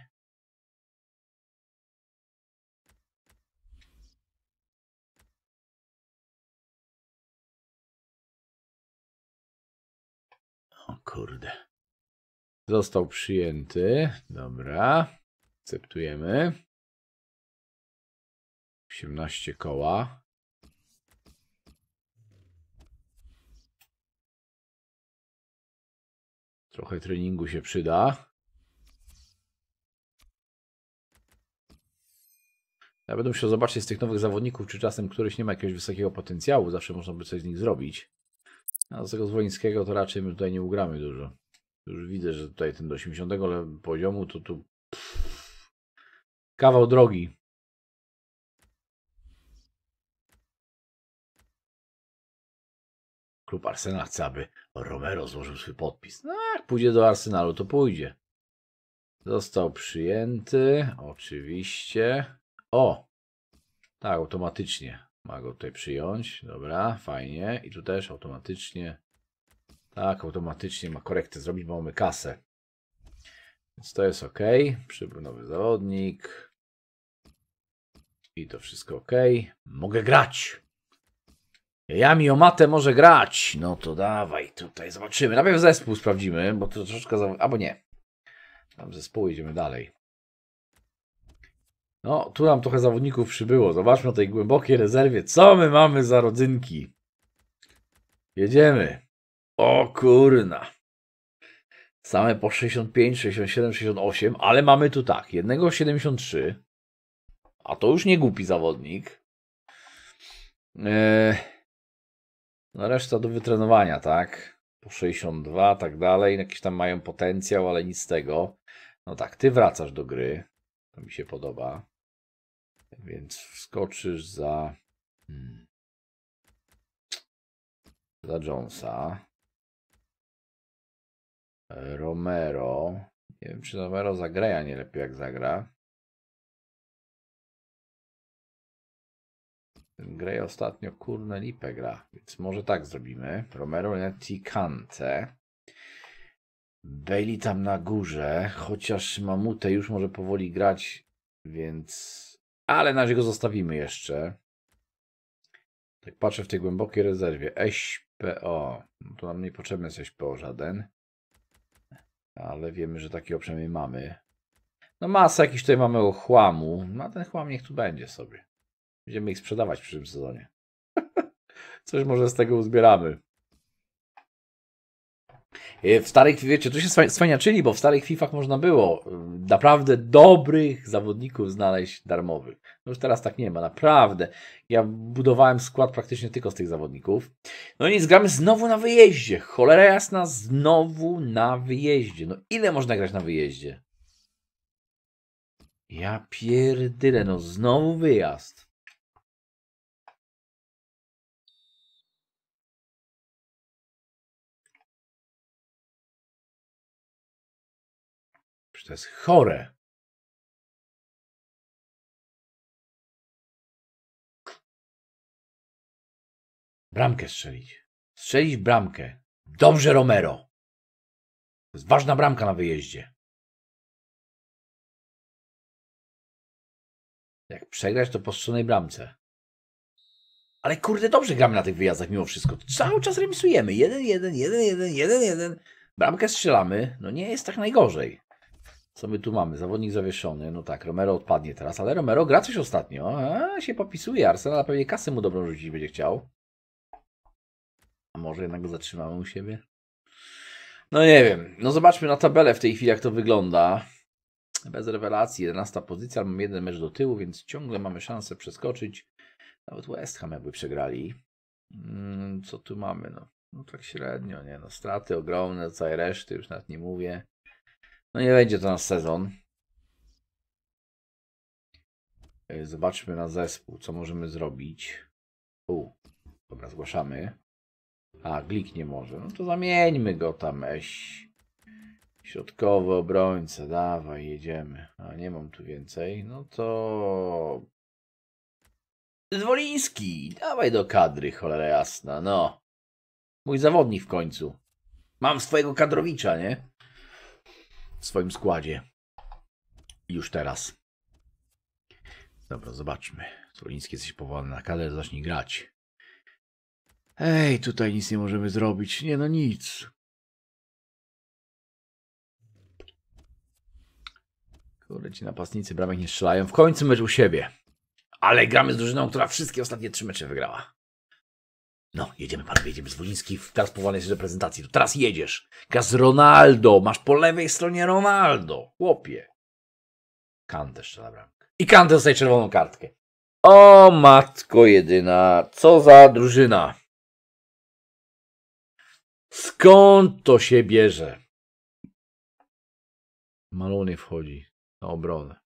B: O kurde. Został przyjęty. Dobra. Akceptujemy.
A: 18 koła. Trochę treningu się przyda. Ja będę musiał zobaczyć z tych nowych zawodników, czy czasem któryś nie ma jakiegoś wysokiego potencjału. Zawsze można by coś z nich zrobić. A z tego Zwolińskiego to raczej my tutaj nie ugramy dużo. Już widzę, że tutaj ten do 80 poziomu to tu kawał drogi.
B: Klub Arsenal
A: chce, aby Romero złożył swój podpis. No jak pójdzie do Arsenalu, to pójdzie. Został przyjęty, oczywiście. O, tak, automatycznie. Ma go tutaj przyjąć. Dobra, fajnie. I tu też automatycznie. Tak, automatycznie ma korektę zrobić, bo mamy kasę. Więc to jest ok. Przybył nowy zawodnik. I to wszystko ok. Mogę grać. Jami Omate może grać. No to dawaj, tutaj zobaczymy. Najpierw zespół sprawdzimy, bo to troszeczkę... Za... Albo nie. Tam idziemy dalej. No, tu nam trochę zawodników przybyło. Zobaczmy o tej głębokiej rezerwie. Co my mamy za rodzynki? Jedziemy. O kurna. Same po 65, 67, 68, ale mamy tu tak, jednego 73, a to już nie głupi zawodnik. Eee, no reszta do wytrenowania, tak? Po 62, tak dalej. Jakiś tam mają potencjał, ale nic z tego. No tak, ty wracasz do gry. To mi się podoba. Więc wskoczysz za. Hmm, za Jonesa.
B: Romero. Nie wiem, czy
A: Romero zagraja nie lepiej jak zagra. Ten Gray ostatnio kurne lipę gra, więc może tak zrobimy. Romero na Ticante. Bailey tam na górze, chociaż Mamutę już może powoli grać, więc ale na razie go zostawimy jeszcze. Tak patrzę w tej głębokiej rezerwie. SPO. No to nam niepotrzebny jest SPO żaden. Ale wiemy, że takiego przynajmniej mamy. No masa jakiś tutaj mamy ochłamu. No ten chłam niech tu będzie sobie. Będziemy ich sprzedawać w przyszłym sezonie. Coś może z tego uzbieramy. E, w starych, wiecie, tu się cwaniaczyli, bo w starych FIFach można było mm, naprawdę dobrych zawodników znaleźć darmowych. No już teraz tak nie ma, naprawdę. Ja budowałem skład praktycznie tylko z tych zawodników. No i nic, gramy znowu na wyjeździe. Cholera jasna, znowu na wyjeździe. No ile można grać na wyjeździe? Ja pierdyle, no znowu wyjazd.
B: To jest chore. Bramkę strzelić. Strzelić bramkę. Dobrze, Romero. To jest ważna bramka na wyjeździe. Jak przegrać, to po strzelonej bramce.
A: Ale kurde, dobrze gramy na tych wyjazdach mimo wszystko. Cały czas remisujemy. Jeden, jeden, jeden, jeden, jeden, jeden. Bramkę strzelamy. No nie jest tak najgorzej. Co my tu mamy? Zawodnik zawieszony. No tak, Romero odpadnie teraz, ale Romero gra coś ostatnio. A, się popisuje. Arsenal pewnie kasę mu dobrą rzucić będzie chciał. A może jednak go zatrzymamy u siebie? No nie wiem. No zobaczmy na tabelę w tej chwili, jak to wygląda. Bez rewelacji, 11 pozycja, ale mam jeden mecz do tyłu, więc ciągle mamy szansę przeskoczyć. Nawet West Ham jakby przegrali. Mm, co tu mamy? No, no tak średnio, nie? No straty ogromne, całe reszty już nawet nie mówię. No nie będzie to na sezon. E, zobaczmy na zespół, co możemy zrobić. U, dobra, zgłaszamy. A, Glik nie może. No to zamieńmy go tam, eś. Środkowy obrońca, dawaj, jedziemy. A, nie mam tu więcej. No to... Zwoliński, dawaj do kadry, cholera jasna, no. Mój zawodnik w końcu. Mam swojego kadrowicza, nie? w swoim składzie. Już teraz. Dobra, zobaczmy. Truliński jesteś powołany na kadrę, zacznij grać. Ej, tutaj nic nie możemy zrobić. Nie no, nic. Kurde, ci napastnicy bramek nie strzelają. W końcu mecz u siebie. Ale gramy z drużyną, która wszystkie ostatnie trzy mecze wygrała. No, jedziemy parę, jedziemy. z Zwoliński w transpowany jest do prezentacji. To teraz jedziesz. Gaz Ronaldo. Masz po lewej stronie Ronaldo. Chłopie. Kante strzela bramkę. I Kante dostaje czerwoną kartkę. O
B: matko jedyna. Co za drużyna.
A: Skąd to się bierze? Malony wchodzi na obronę.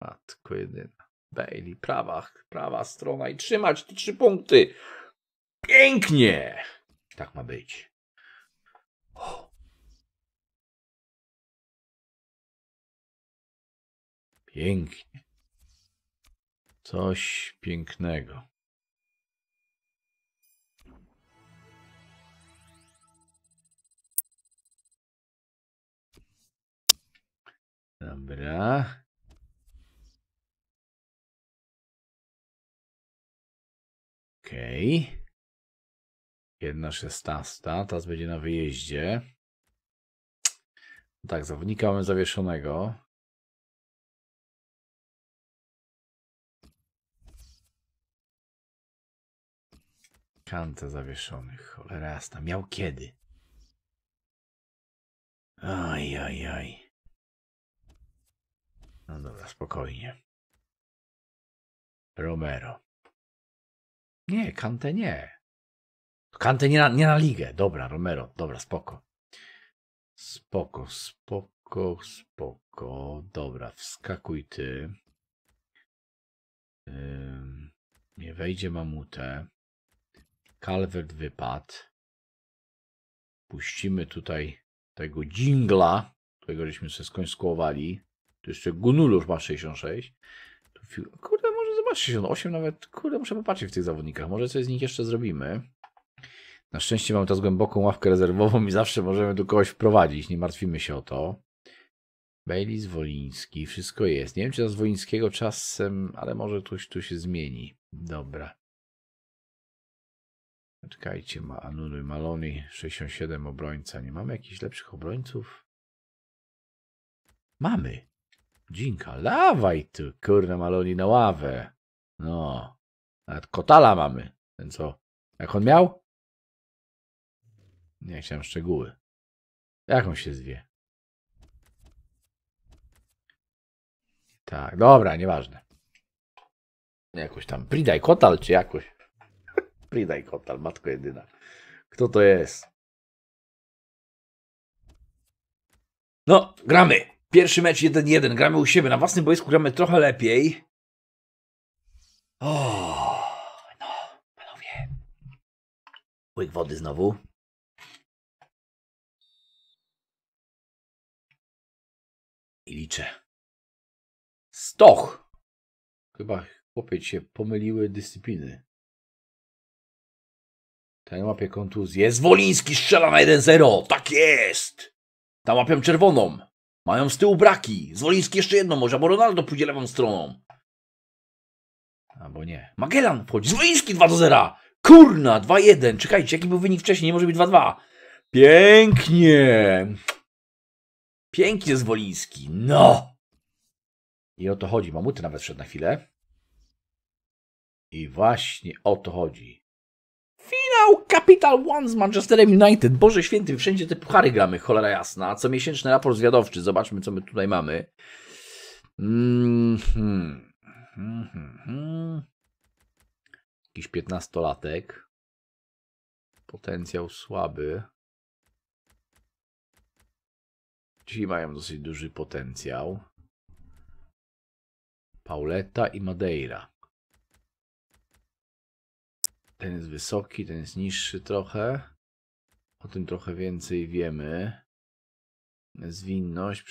A: Matko jedyna. Bailey, prawa, prawa strona i trzymać te trzy punkty. Pięknie! Tak ma być. Pięknie. Coś pięknego.
B: Dobra.
A: Okej. Okay. Jedna szesnasta, Teraz będzie na wyjeździe. Tak, zawodnika mamy zawieszonego.
B: Kantę zawieszonych. Cholera jasna. Miał kiedy? Aj, aj, aj. No dobra, spokojnie. Romero. Nie, Kante nie. Kante nie na, nie na ligę. Dobra,
A: Romero, dobra, spoko. Spoko, spoko, spoko. Dobra, wskakuj ty. nie wejdzie mamutę. Calvert wypadł. Puścimy tutaj tego dżingla, którego żeśmy sobie skońskowali. Tu jeszcze Gunulusz ma 66. Tu, kurde, może zobacz 68 nawet. Kurde, muszę popatrzeć w tych zawodnikach. Może coś z nich jeszcze zrobimy. Na szczęście mamy teraz głęboką ławkę rezerwową i zawsze możemy tu kogoś wprowadzić, nie martwimy się o to. Baileys, Woliński, wszystko jest. Nie wiem, czy z Wolińskiego czasem, ale może coś tu się zmieni. Dobra. Czekajcie, ma Anunu Maloni, 67 obrońca. Nie mamy jakichś lepszych obrońców? Mamy. Dzinka, lawaj tu, kurna Maloni na ławę. No. Nawet Kotala mamy. Ten co? Jak on miał? Nie chciałem szczegóły.
B: Jaką się zwie?
A: Tak, dobra, nieważne. Jakoś tam Pridaj Kotal, czy jakoś. Pridaj Kotal, matko jedyna. Kto to jest? No, gramy. Pierwszy mecz 1-1. Gramy u siebie. Na własnym boisku gramy trochę lepiej. O, no, panowie. Łyk wody znowu.
B: I liczę. Stoch! Chyba chłopie się pomyliły
A: dyscypliny. Ten łapie kontuzję. Zwoliński strzela na 1-0. Tak jest! Tam łapią czerwoną. Mają z tyłu braki. Zwoliński jeszcze jedno może, bo Ronaldo pójdzie lewą stroną. Albo nie. Magellan wchodzi. Zwoliński 2 0. Kurna, 2-1. Czekajcie, jaki był wynik wcześniej? Nie może być 2-2. Pięknie. Pięknie zwoliński, No! I o to chodzi. Mamuty nawet wszedł na chwilę. I właśnie o to chodzi. Finał Capital One z Manchesterem United. Boże święty, wszędzie te puchary gramy, cholera jasna. Co miesięczny raport zwiadowczy. Zobaczmy, co my tutaj mamy. Mm -hmm. -hmm. Jakiś piętnastolatek. Potencjał słaby. Ci mają dosyć duży potencjał. Pauleta i Madeira. Ten jest wysoki, ten jest niższy trochę. O tym trochę więcej wiemy. Zwinność,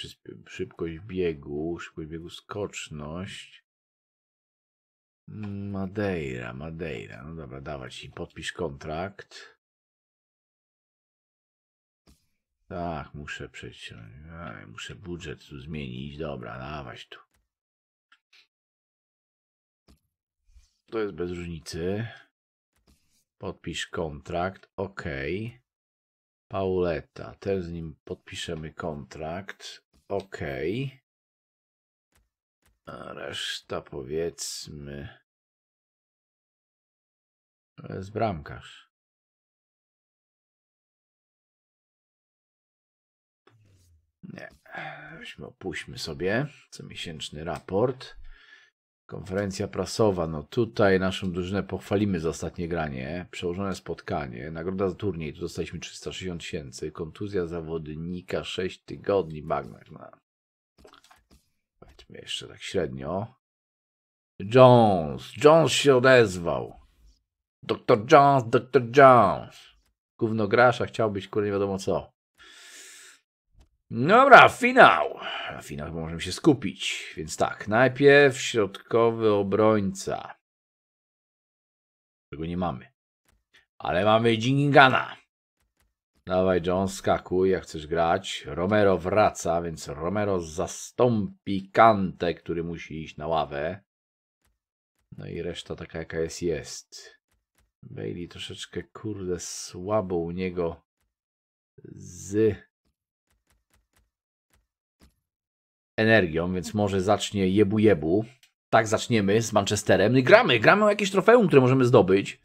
A: szybkość biegu, szybkość biegu, skoczność. Madeira, Madeira. No dobra, dawać im, podpisz kontrakt. Tak, muszę przeciąć. Muszę budżet tu zmienić. Dobra, dawać tu. To jest bez różnicy. Podpisz kontrakt. OK. Pauleta. Ten z nim podpiszemy kontrakt. OK. A reszta powiedzmy.
B: To jest bramkarz.
A: Nie. Weźmy, opuśćmy sobie comiesięczny raport. Konferencja prasowa. No tutaj naszą drużynę pochwalimy za ostatnie granie. Przełożone spotkanie. Nagroda za turniej. Tu dostaliśmy 360 tysięcy. Kontuzja zawodnika 6 tygodni. Bagner. No. Powiedzmy jeszcze tak średnio. Jones. Jones się odezwał. Doktor Jones, doktor Jones. Gówno grasza, chciał być kurde nie wiadomo co. Dobra, finał. Na finał możemy się skupić. Więc tak, najpierw środkowy obrońca. Tego nie mamy. Ale mamy Jingana. Dawaj Jones, skakuj, jak chcesz grać. Romero wraca, więc Romero zastąpi Kante, który musi iść na ławę. No i reszta taka jaka jest, jest. Bailey troszeczkę, kurde, słabo u niego z energią, więc może zacznie jebu jebu. Tak zaczniemy z Manchesterem. No I gramy, gramy o jakieś trofeum, które możemy zdobyć.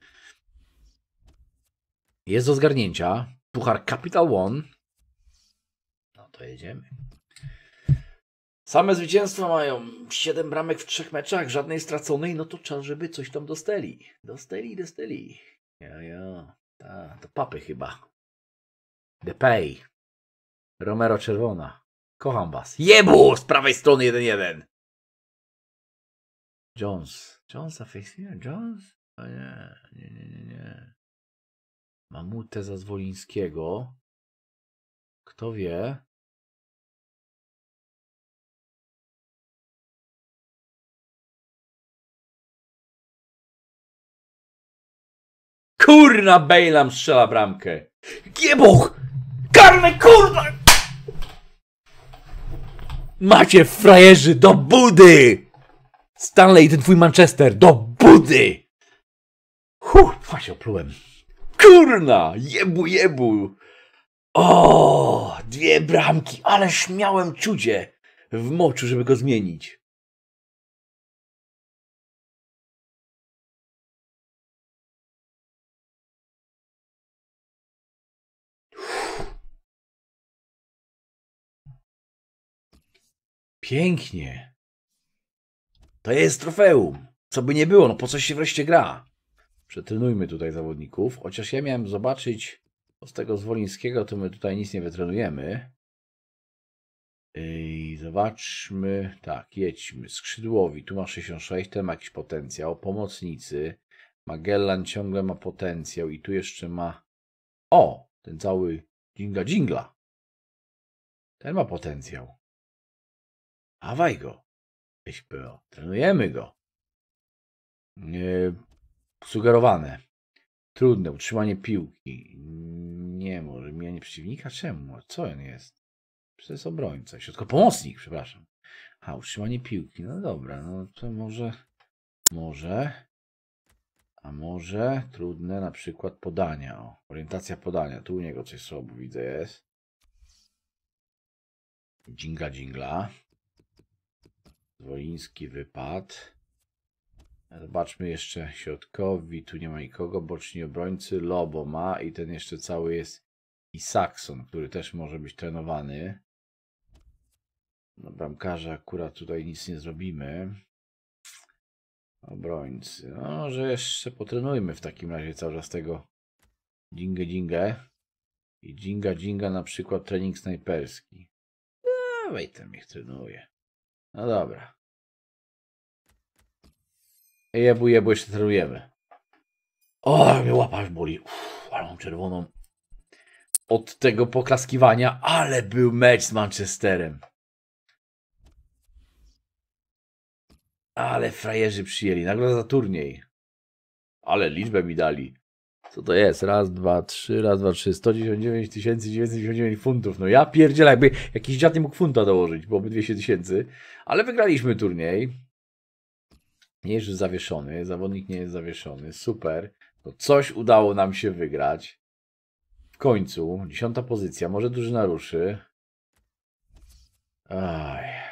A: Jest do zgarnięcia. Puchar Capital One. No to jedziemy. Same zwycięstwa mają. siedem bramek w trzech meczach, żadnej straconej. No to czas, żeby coś tam dosteli. Dosteli, dosteli. Ja, ja. Ta, to papy chyba. The Pay. Romero Czerwona. Kocham was. Jebu! Z prawej
B: strony 1-1. Jones. Jones, a Facefinger? Jones? O nie, nie, nie, nie, nie. Mamutę Zwolińskiego. Kto wie?
A: Kurna, Bejlam strzela bramkę.
B: Giebuch!
A: Karny kurna! Macie frajerzy do budy! Stanley, ten twój Manchester, do budy! Huh, właśnie oplułem. Kurna! Jebu, jebu! O, dwie bramki, ale śmiałem cudzie w
B: moczu, żeby go zmienić.
A: Pięknie. To jest trofeum. Co by nie było, no po co się wreszcie gra? Przetrenujmy tutaj zawodników. Chociaż ja miałem zobaczyć, z tego Zwolińskiego to my tutaj nic nie wytrenujemy. I zobaczmy, tak, jedźmy. Skrzydłowi, tu ma 66, ten ma jakiś potencjał. Pomocnicy, Magellan ciągle ma potencjał i tu jeszcze ma, o, ten cały dżingla dżingla. Ten ma potencjał
B: awaj go. SPO.
A: Trenujemy go. sugerowane. Trudne. Utrzymanie piłki. Nie może. Mijanie przeciwnika? Czemu? No, co on jest? Przez obrońca. Środkopomocnik, przepraszam. A, utrzymanie piłki. No dobra, no to może... Może... A może trudne na przykład podania. O, orientacja podania. Tu u niego coś słabo widzę jest. Dżingla, dżingla. Zwoliński wypad. Zobaczmy jeszcze środkowi. Tu nie ma nikogo. Boczni obrońcy. Lobo ma i ten jeszcze cały jest i Saxon, który też może być trenowany. No bramkarza akurat tutaj nic nie zrobimy. Obrońcy. No, że jeszcze potrenujmy w takim razie cały czas tego dingę dingę. I dinga, dinga na przykład trening snajperski. Dawaj no, tam niech trenuje. No dobra. Jebu, jebu, jeszcze celujemy. O, mnie łapa boli. Uff, ale mam czerwoną. Od tego poklaskiwania, ale był mecz z Manchesterem. Ale frajerzy przyjęli. Nagroda za turniej. Ale liczbę mi dali. Co to jest? Raz, dwa, trzy, raz, dwa, trzy, 199 999 funtów. No ja pierdzielę, jakby jakiś dziad nie mógł funta dołożyć, byłoby 200 tysięcy. Ale wygraliśmy turniej. Nie jest już zawieszony, zawodnik nie jest zawieszony. Super. To no coś udało nam się wygrać. W końcu, dziesiąta pozycja, może duży naruszy. Aj.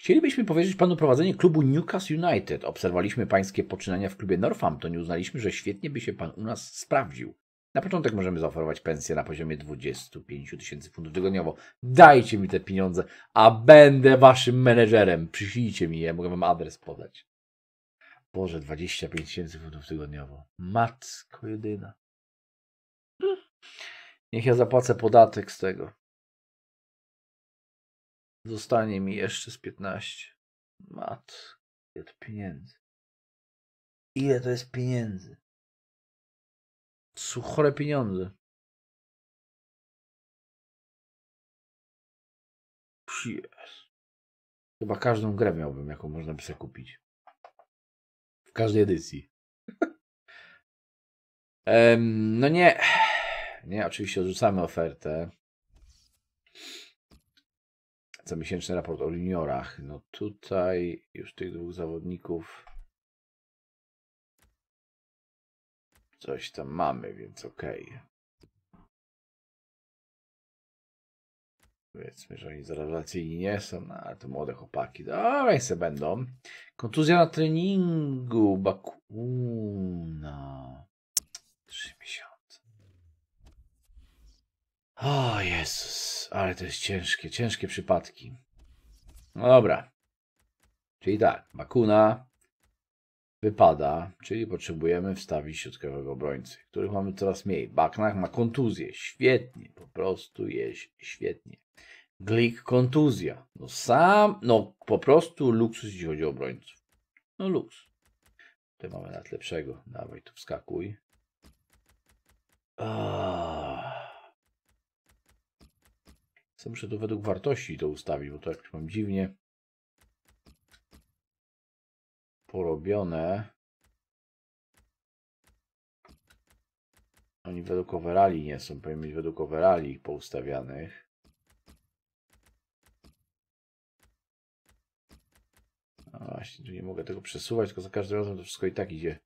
A: Chcielibyśmy powierzyć panu prowadzenie klubu Newcastle United. Obserwowaliśmy pańskie poczynania w klubie Northampton i uznaliśmy, że świetnie by się pan u nas sprawdził. Na początek możemy zaoferować pensję na poziomie 25 tysięcy funtów tygodniowo. Dajcie mi te pieniądze, a będę waszym menedżerem. Przyślijcie mi je, mogę wam adres podać. Boże, 25 tysięcy funtów tygodniowo. Matko jedyna. Hm. Niech ja zapłacę podatek z tego.
B: Zostanie mi jeszcze z 15. Mat, ile to pieniędzy? Ile to jest pieniędzy? To pieniądze. Yes. Chyba każdą grę miałbym, jaką można by sobie
A: kupić. W każdej edycji. um, no nie. Nie, oczywiście odrzucamy ofertę comiesięczny raport o juniorach. No tutaj już tych dwóch zawodników coś tam mamy, więc okej. Powiedzmy, że oni zarelacyjni nie są, no, ale to młode chłopaki. Dobra, se będą. Kontuzja na treningu Bakuna. O Jezus, ale to jest ciężkie, ciężkie przypadki. No dobra. Czyli tak, Bakuna wypada, czyli potrzebujemy wstawić środkowego obrońcy, których mamy coraz mniej. Baknach ma kontuzję, świetnie, po prostu jest świetnie. Glik kontuzja, no sam, no po prostu luksus jeśli chodzi o obrońców. No luks. Tutaj mamy nawet lepszego, dawaj tu wskakuj. Aaaa. To muszę to według wartości to ustawić, bo to jakoś mam dziwnie porobione. Oni według overali nie są, powinien mieć według overali ich poustawianych. No właśnie, tu nie mogę tego przesuwać, tylko za każdym razem to wszystko i tak idzie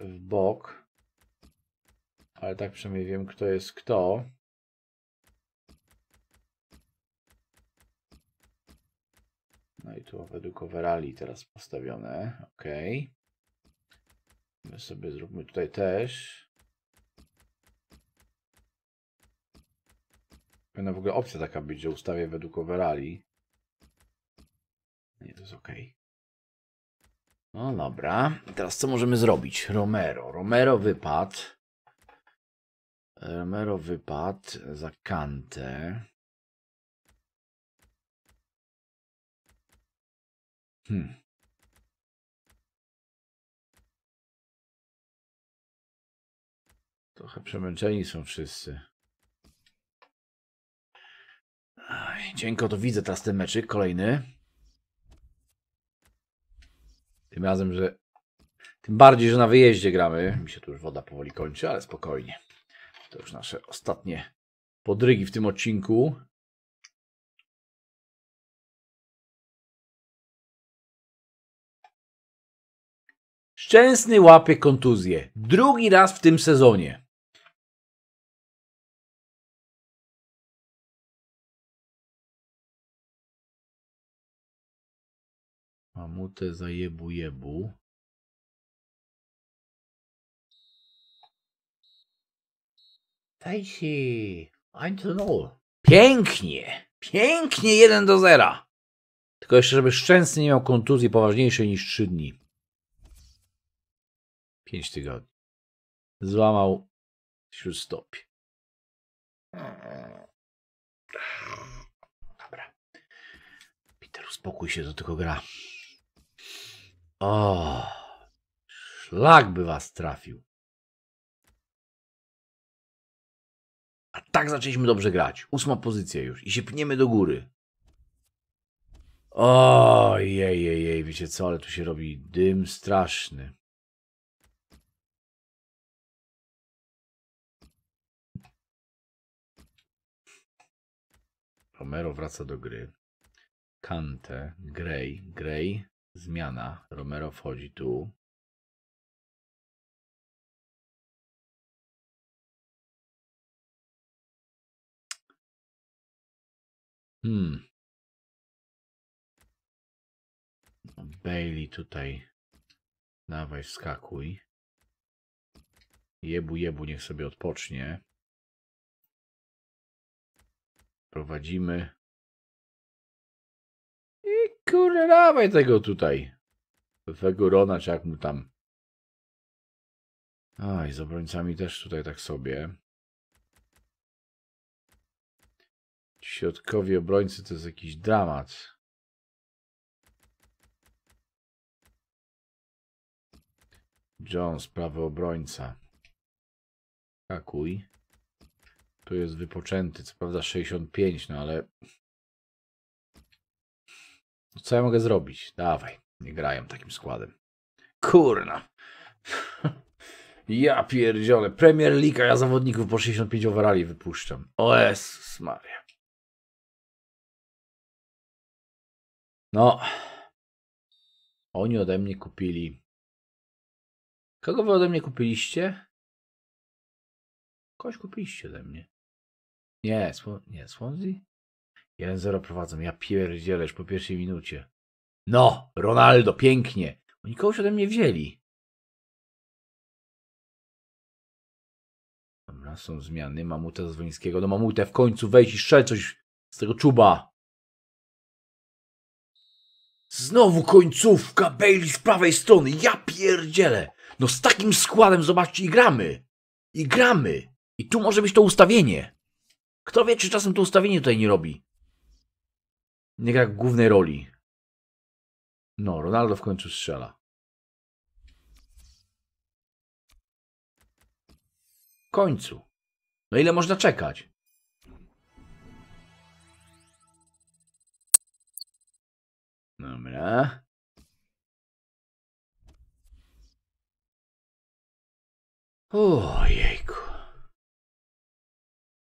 A: w bok. Ale tak przynajmniej wiem, kto jest kto. No i tu według overali teraz postawione. Ok. My sobie zróbmy tutaj też. Powinna w ogóle opcja taka być, że ustawię według overali. Nie, to jest ok. No dobra. Teraz co możemy zrobić? Romero. Romero wypadł. Romero wypadł za kantę. Hmm. Trochę przemęczeni są wszyscy. Dzięki, to widzę teraz ten meczyk, kolejny. Tym razem, że... Tym bardziej, że na wyjeździe gramy. Mi się tu już woda powoli kończy, ale spokojnie. To już nasze ostatnie podrygi w tym odcinku.
B: Szczęsny łapie kontuzję. Drugi raz w tym sezonie. Mamutę zajebu jebu.
A: Daj się. I don't Pięknie. Pięknie 1 do 0. Tylko jeszcze, żeby Szczęsny nie miał kontuzji poważniejszej niż 3 dni. 5 tygodni.
B: Złamał śródstopie. Hmm. Dobra.
A: Peter, uspokój się, to tylko gra. O, szlak by was trafił. A tak zaczęliśmy dobrze grać. Ósma pozycja już i się pniemy do góry. jej, jej, jej, wiecie co, ale tu się robi dym straszny.
B: Romero wraca do gry. Kante, Gray, Gray, zmiana. Romero wchodzi tu. Hmm. Bailey tutaj. Dawaj, wskakuj. Jebu, jebu, niech sobie odpocznie. Prowadzimy. I kurde, dawaj tego tutaj. Wegurona, czy jak mu tam. Aj, z
A: obrońcami też tutaj tak sobie. Ci środkowi obrońcy to jest jakiś dramat. Jones, prawy obrońca. Kakuj. Tu jest wypoczęty, co prawda 65, no ale... No co ja mogę zrobić? Dawaj, nie grają takim składem. Kurna! ja pierdziolę! Premier League, ja zawodników po 65 overali wypuszczam. O Jezus Maria.
B: No. Oni ode mnie kupili. Kogo wy ode mnie kupiliście? Kogoś kupiliście ode mnie. Nie, Swan, nie Swansea? 1-0 prowadzą. Ja pierdzielę już po pierwszej minucie. No, Ronaldo,
A: pięknie.
B: Oni kogoś ode mnie wzięli.
A: Dobra, są zmiany. Mamutę z Wolińskiego. No Mamutę w końcu wejść i strzel coś z tego czuba. Znowu końcówka. Bailey z prawej strony. Ja pierdzielę. No z takim składem, zobaczcie, i gramy. I gramy. I tu może być to ustawienie. Kto wie, czy czasem to ustawienie tutaj nie robi. Nie gra głównej roli. No, Ronaldo w końcu strzela. W końcu. No ile można czekać? Dobra.
B: Ojejku.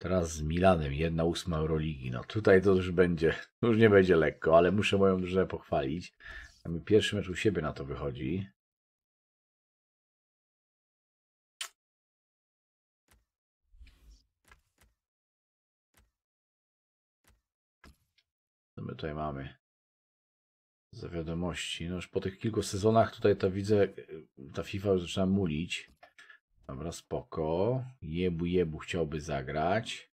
A: Teraz z Milanem, 1-8 Euroligi. No tutaj to już będzie, już nie będzie lekko, ale muszę moją drużynę pochwalić. Mamy pierwszy mecz u siebie na to wychodzi. Co my tutaj mamy? Za wiadomości. No już po tych kilku sezonach tutaj to widzę, ta FIFA już zaczyna mulić. Dobra, spoko. Jebu, jebu chciałby zagrać.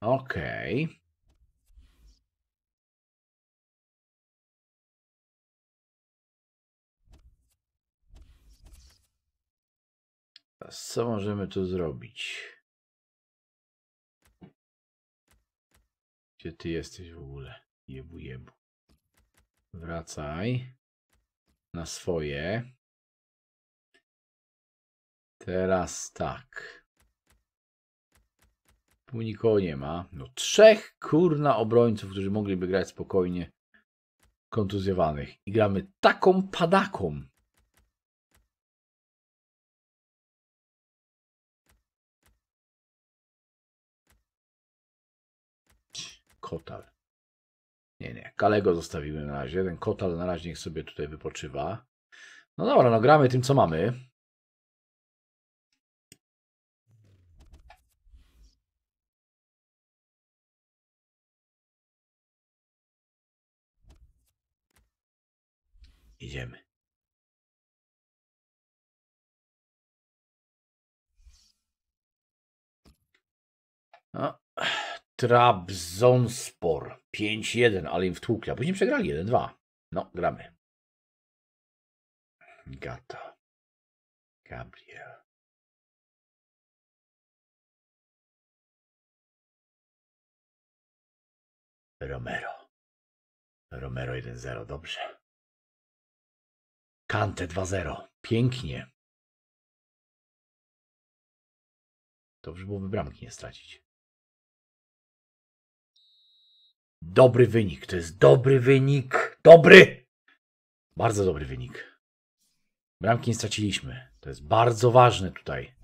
A: Okej. Okay.
B: Co możemy tu zrobić? Gdzie ty jesteś w ogóle? Jebu, jebu. Wracaj na swoje. Teraz
A: tak. Tu nikogo nie ma. No trzech kurna obrońców, którzy mogliby grać spokojnie kontuzjowanych. I gramy taką padaką. Kotal. Nie, nie. Kalego zostawimy na razie. Ten kotal na razie niech sobie tutaj wypoczywa. No dobra, no gramy tym, co mamy. Idziemy. No. Trabzonspor 5-1, ale im wtłukli, a później przegrali 1-2. No, gramy.
B: Gata. Gabriel. Romero. Romero 1-0, dobrze. Kante 2-0. Pięknie. Dobrze byłoby bramki nie stracić.
A: Dobry wynik. To jest dobry wynik. Dobry! Bardzo dobry wynik. Bramki nie straciliśmy. To jest bardzo ważne tutaj.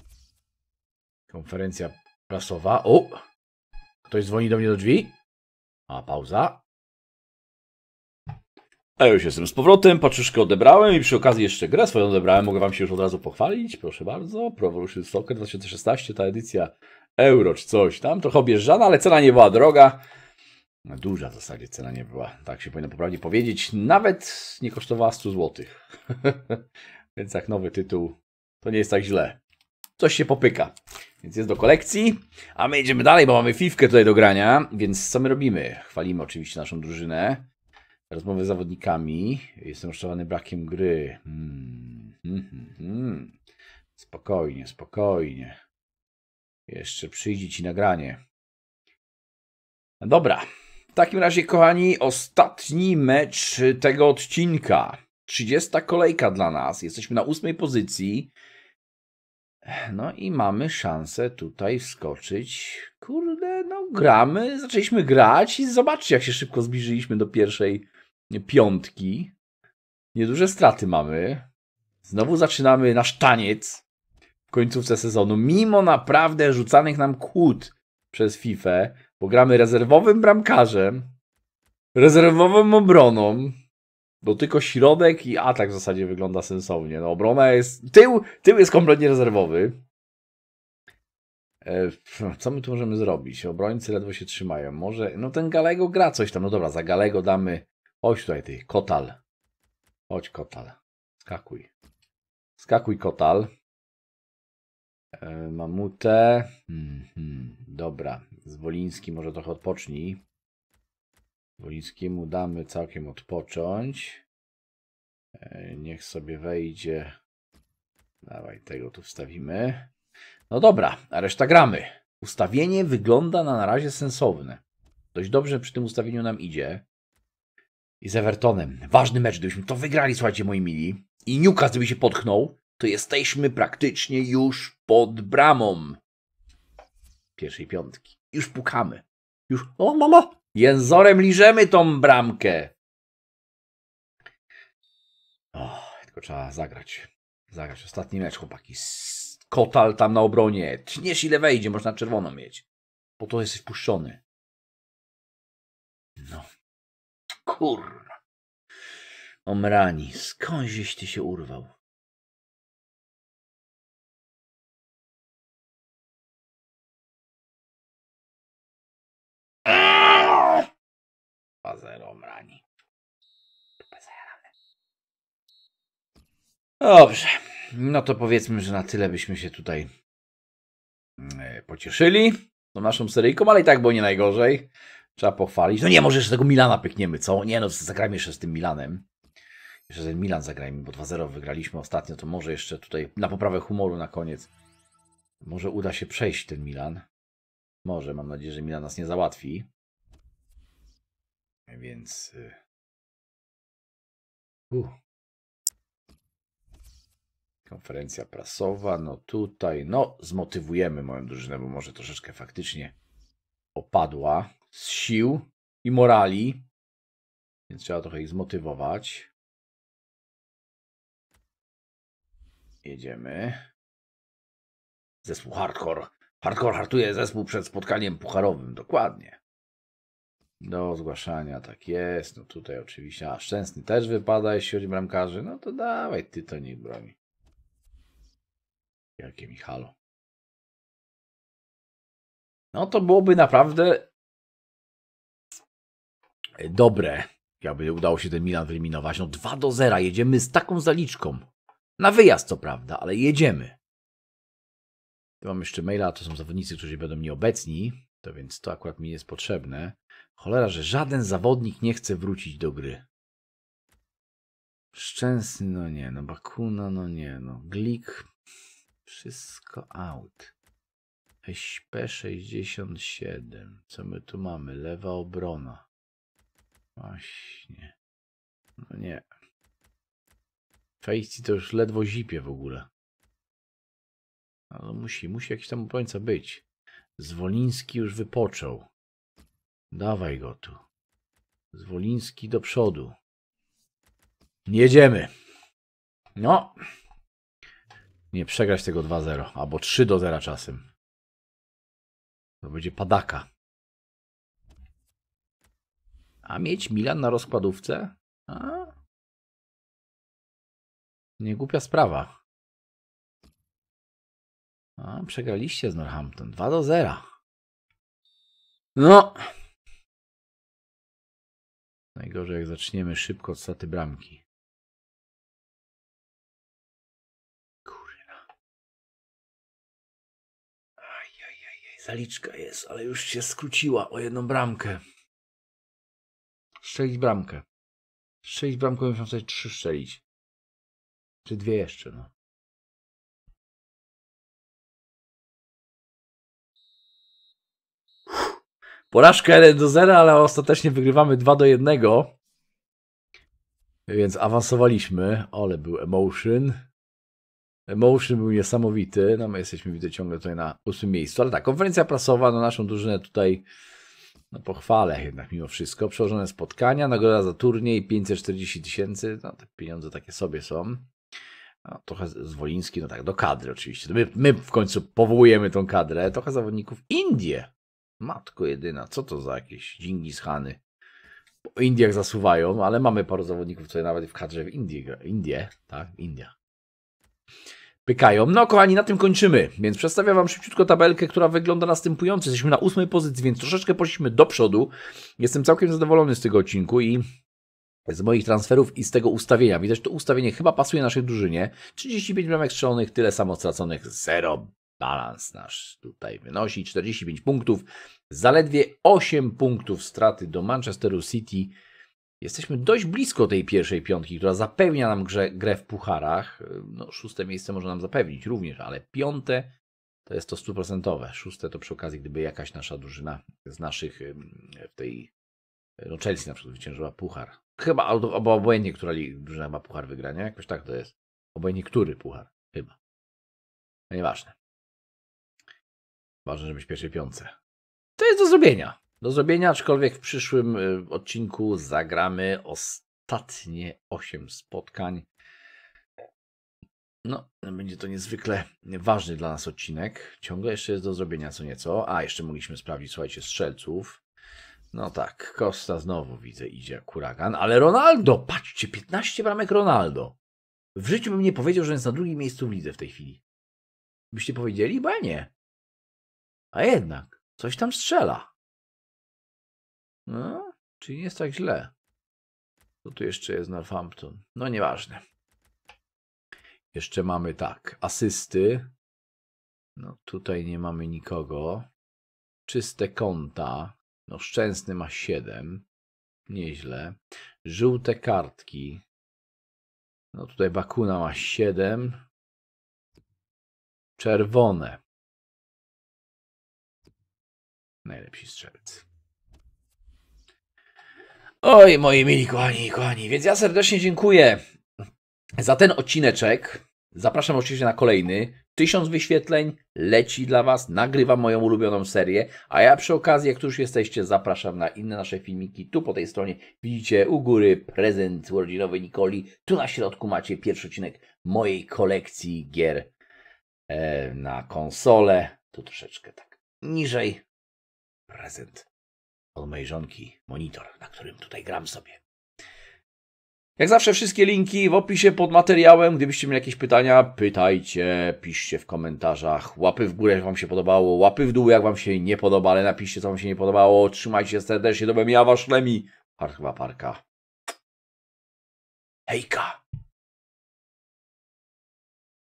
A: Konferencja prasowa. O! Ktoś dzwoni do mnie do drzwi. A, pauza. A już jestem z powrotem, paczuszkę odebrałem i przy okazji jeszcze grę swoją odebrałem. Mogę wam się już od razu pochwalić, proszę bardzo. Provolution Soccer 2016, ta edycja euro czy coś tam. Trochę objeżdżana, ale cena nie była droga. No, duża w zasadzie cena nie była, tak się powinno poprawnie powiedzieć. Nawet nie kosztowała 100 zł. Więc jak nowy tytuł, to nie jest tak źle. Coś się popyka. Więc jest do kolekcji. A my idziemy dalej, bo mamy fifkę tutaj do grania. Więc co my robimy? Chwalimy oczywiście naszą drużynę. Rozmowy z zawodnikami. Jestem oszczędzony brakiem gry. Hmm, hmm. Hmm, hmm, spokojnie, spokojnie. Jeszcze przyjdzie ci nagranie. No dobra. W takim razie, kochani, ostatni mecz tego odcinka. 30 kolejka dla nas. Jesteśmy na ósmej pozycji. No i mamy szansę tutaj wskoczyć. Kurde, no gramy, zaczęliśmy grać i zobaczcie, jak się szybko zbliżyliśmy do pierwszej piątki. Nieduże straty mamy. Znowu zaczynamy nasz taniec w końcówce sezonu. Mimo naprawdę rzucanych nam kłód przez FIFA, bo gramy rezerwowym bramkarzem, rezerwową obroną, bo tylko środek i atak w zasadzie wygląda sensownie. No obrona jest... Tył, tył jest kompletnie rezerwowy. E, co my tu możemy zrobić? Obrońcy ledwo się trzymają. Może... No ten Galego gra coś tam. No dobra, za Galego damy Chodź tutaj ty, kotal. Chodź kotal. Skakuj. Skakuj kotal. E, mamutę. Mhm. dobra. Z dobra. może trochę odpocznij. Wolińskiemu damy całkiem odpocząć. E, niech sobie wejdzie. Dawaj, tego tu wstawimy. No dobra, a reszta gramy. Ustawienie wygląda na, na razie sensowne. Dość dobrze przy tym ustawieniu nam idzie i z Evertonem. Ważny mecz, gdybyśmy to wygrali, słuchajcie, moi mili, i Newcastle gdyby się potknął, to jesteśmy praktycznie już pod bramą pierwszej piątki. Już pukamy. Już, o mama, jęzorem liżemy tą bramkę. O, tylko trzeba zagrać. Zagrać ostatni mecz, chłopaki. Kotal tam na obronie. Tniesz ile wejdzie, można czerwono mieć. Po to jesteś wpuszczony.
B: No. Kurwa.
A: Omrani,
B: skądś ty się urwał? Zero omrani.
A: Dobrze. No to powiedzmy, że na tyle byśmy się tutaj e, pocieszyli tą naszą seryjką, ale i tak było nie najgorzej. Trzeba pochwalić. No nie, może jeszcze tego Milana pykniemy, co? Nie, no zagrajmy jeszcze z tym Milanem. Jeszcze ten Milan zagrajmy, bo 2-0 wygraliśmy ostatnio, to może jeszcze tutaj na poprawę humoru na koniec. Może uda się przejść ten Milan. Może, mam nadzieję, że Milan nas nie załatwi.
B: Więc...
A: Uh. Konferencja prasowa, no tutaj, no zmotywujemy moją drużynę, bo może troszeczkę faktycznie opadła z sił i morali, więc trzeba trochę ich zmotywować.
B: Jedziemy.
A: Zespół hardcore. Hardcore hartuje zespół przed spotkaniem pucharowym, dokładnie. Do zgłaszania, tak jest. No tutaj oczywiście, a Szczęsny też wypada, jeśli chodzi o bramkarzy. No to dawaj, ty to niech broni. Jakie Michalo.
B: No to byłoby naprawdę
A: E, dobre, jakby udało się ten Milan wyeliminować. No 2 do 0, jedziemy z taką zaliczką. Na wyjazd co prawda, ale jedziemy. Tu mam jeszcze maila, to są zawodnicy, którzy będą nieobecni, to więc to akurat mi jest potrzebne. Cholera, że żaden zawodnik nie chce wrócić do gry. Szczęsny, no nie, no Bakuna, no nie, no Glik, wszystko out. SP67, co my tu mamy? Lewa obrona. Właśnie. No nie. Fejci to już ledwo zipie w ogóle. Ale musi, musi jakiś tam obrońca być. Zwoliński już wypoczął. Dawaj go tu. Zwoliński do przodu. Jedziemy. No. Nie przegrać tego 2-0, albo 3-0
B: czasem. To będzie padaka. A mieć Milan na rozkładówce? A? Niegłupia sprawa. A, przegraliście z Northampton. 2 do 0. No. Najgorzej jak zaczniemy szybko od staty bramki. Kurwa.
A: zaliczka jest, ale już się skróciła o jedną bramkę strzelić bramkę. Strzelić bramkę, muszą sobie trzy strzelić.
B: Czy dwie jeszcze, no.
A: Porażka 1 do 0, ale ostatecznie wygrywamy 2 do 1. Więc awansowaliśmy. Ole był emotion. Emotion był niesamowity. No my jesteśmy widzę ciągle tutaj na 8 miejscu. Ale tak, konferencja prasowa na no naszą drużynę tutaj no pochwalę jednak mimo wszystko. Przełożone spotkania, nagroda za turniej 540 tysięcy. No te pieniądze takie sobie są. No, trochę Zwoliński, no tak, do kadry oczywiście. My, my w końcu powołujemy tą kadrę. Trochę zawodników Indie. Matko jedyna, co to za jakieś Dżingishany? Po Indiach zasuwają, ale mamy paru zawodników, tutaj nawet w kadrze w Indie, Indie tak, India. Pykają. No kochani, na tym kończymy, więc przedstawiam wam szybciutko tabelkę, która wygląda następująco. Jesteśmy na ósmej pozycji, więc troszeczkę poszliśmy do przodu. Jestem całkiem zadowolony z tego odcinku i z moich transferów i z tego ustawienia. Widać, to ustawienie chyba pasuje naszej drużynie. 35 bramek strzelonych, tyle samo straconych, zero. Balans nasz tutaj wynosi 45 punktów. Zaledwie 8 punktów straty do Manchesteru City Jesteśmy dość blisko tej pierwszej piątki, która zapewnia nam grze, grę w pucharach. No, szóste miejsce może nam zapewnić również, ale piąte to jest to stuprocentowe. Szóste to przy okazji, gdyby jakaś nasza drużyna z naszych w tej. No, Chelsea na przykład wyciężyła puchar. Chyba, albo obojętnie, która drużyna ma puchar wygrania. nie? Jakoś tak to jest. Obojętnie, który puchar. Chyba. No nieważne. Ważne, żeby być pierwszej piątce. To jest do zrobienia do zrobienia, aczkolwiek w przyszłym y, odcinku zagramy ostatnie 8 spotkań. No, będzie to niezwykle ważny dla nas odcinek. Ciągle jeszcze jest do zrobienia co nieco. A, jeszcze mogliśmy sprawdzić, słuchajcie, strzelców. No tak, Costa znowu widzę, idzie huragan. Ale Ronaldo, patrzcie, 15 bramek Ronaldo. W życiu bym nie powiedział, że jest na drugim miejscu w lidze w tej chwili. Byście powiedzieli? Bo ja nie. A jednak, coś tam strzela. No, czyli nie jest tak źle. Co tu jeszcze jest Northampton. No nieważne. Jeszcze mamy tak, asysty. No tutaj nie mamy nikogo. Czyste konta. No Szczęsny ma 7. Nieźle. Żółte kartki. No tutaj Bakuna ma 7. Czerwone.
B: Najlepsi strzelcy.
A: Oj, moi mili kochani, kochani, więc ja serdecznie dziękuję za ten odcineczek. Zapraszam oczywiście na kolejny. Tysiąc wyświetleń leci dla Was, nagrywam moją ulubioną serię, a ja przy okazji, jak tu już jesteście, zapraszam na inne nasze filmiki. Tu po tej stronie widzicie u góry prezent urodzinowy Nikoli. Tu na środku macie pierwszy odcinek mojej kolekcji gier e, na konsolę. Tu troszeczkę tak niżej prezent od mojej żonki monitor, na którym tutaj gram sobie. Jak zawsze wszystkie linki w opisie pod materiałem. Gdybyście mieli jakieś pytania, pytajcie, piszcie w komentarzach. Łapy w górę, jak Wam się podobało, łapy w dół, jak Wam się nie podoba, ale napiszcie, co Wam się nie podobało. Trzymajcie serdecznie, do byłem ja, Wasz Lemi. Parchwa Parka. Hejka!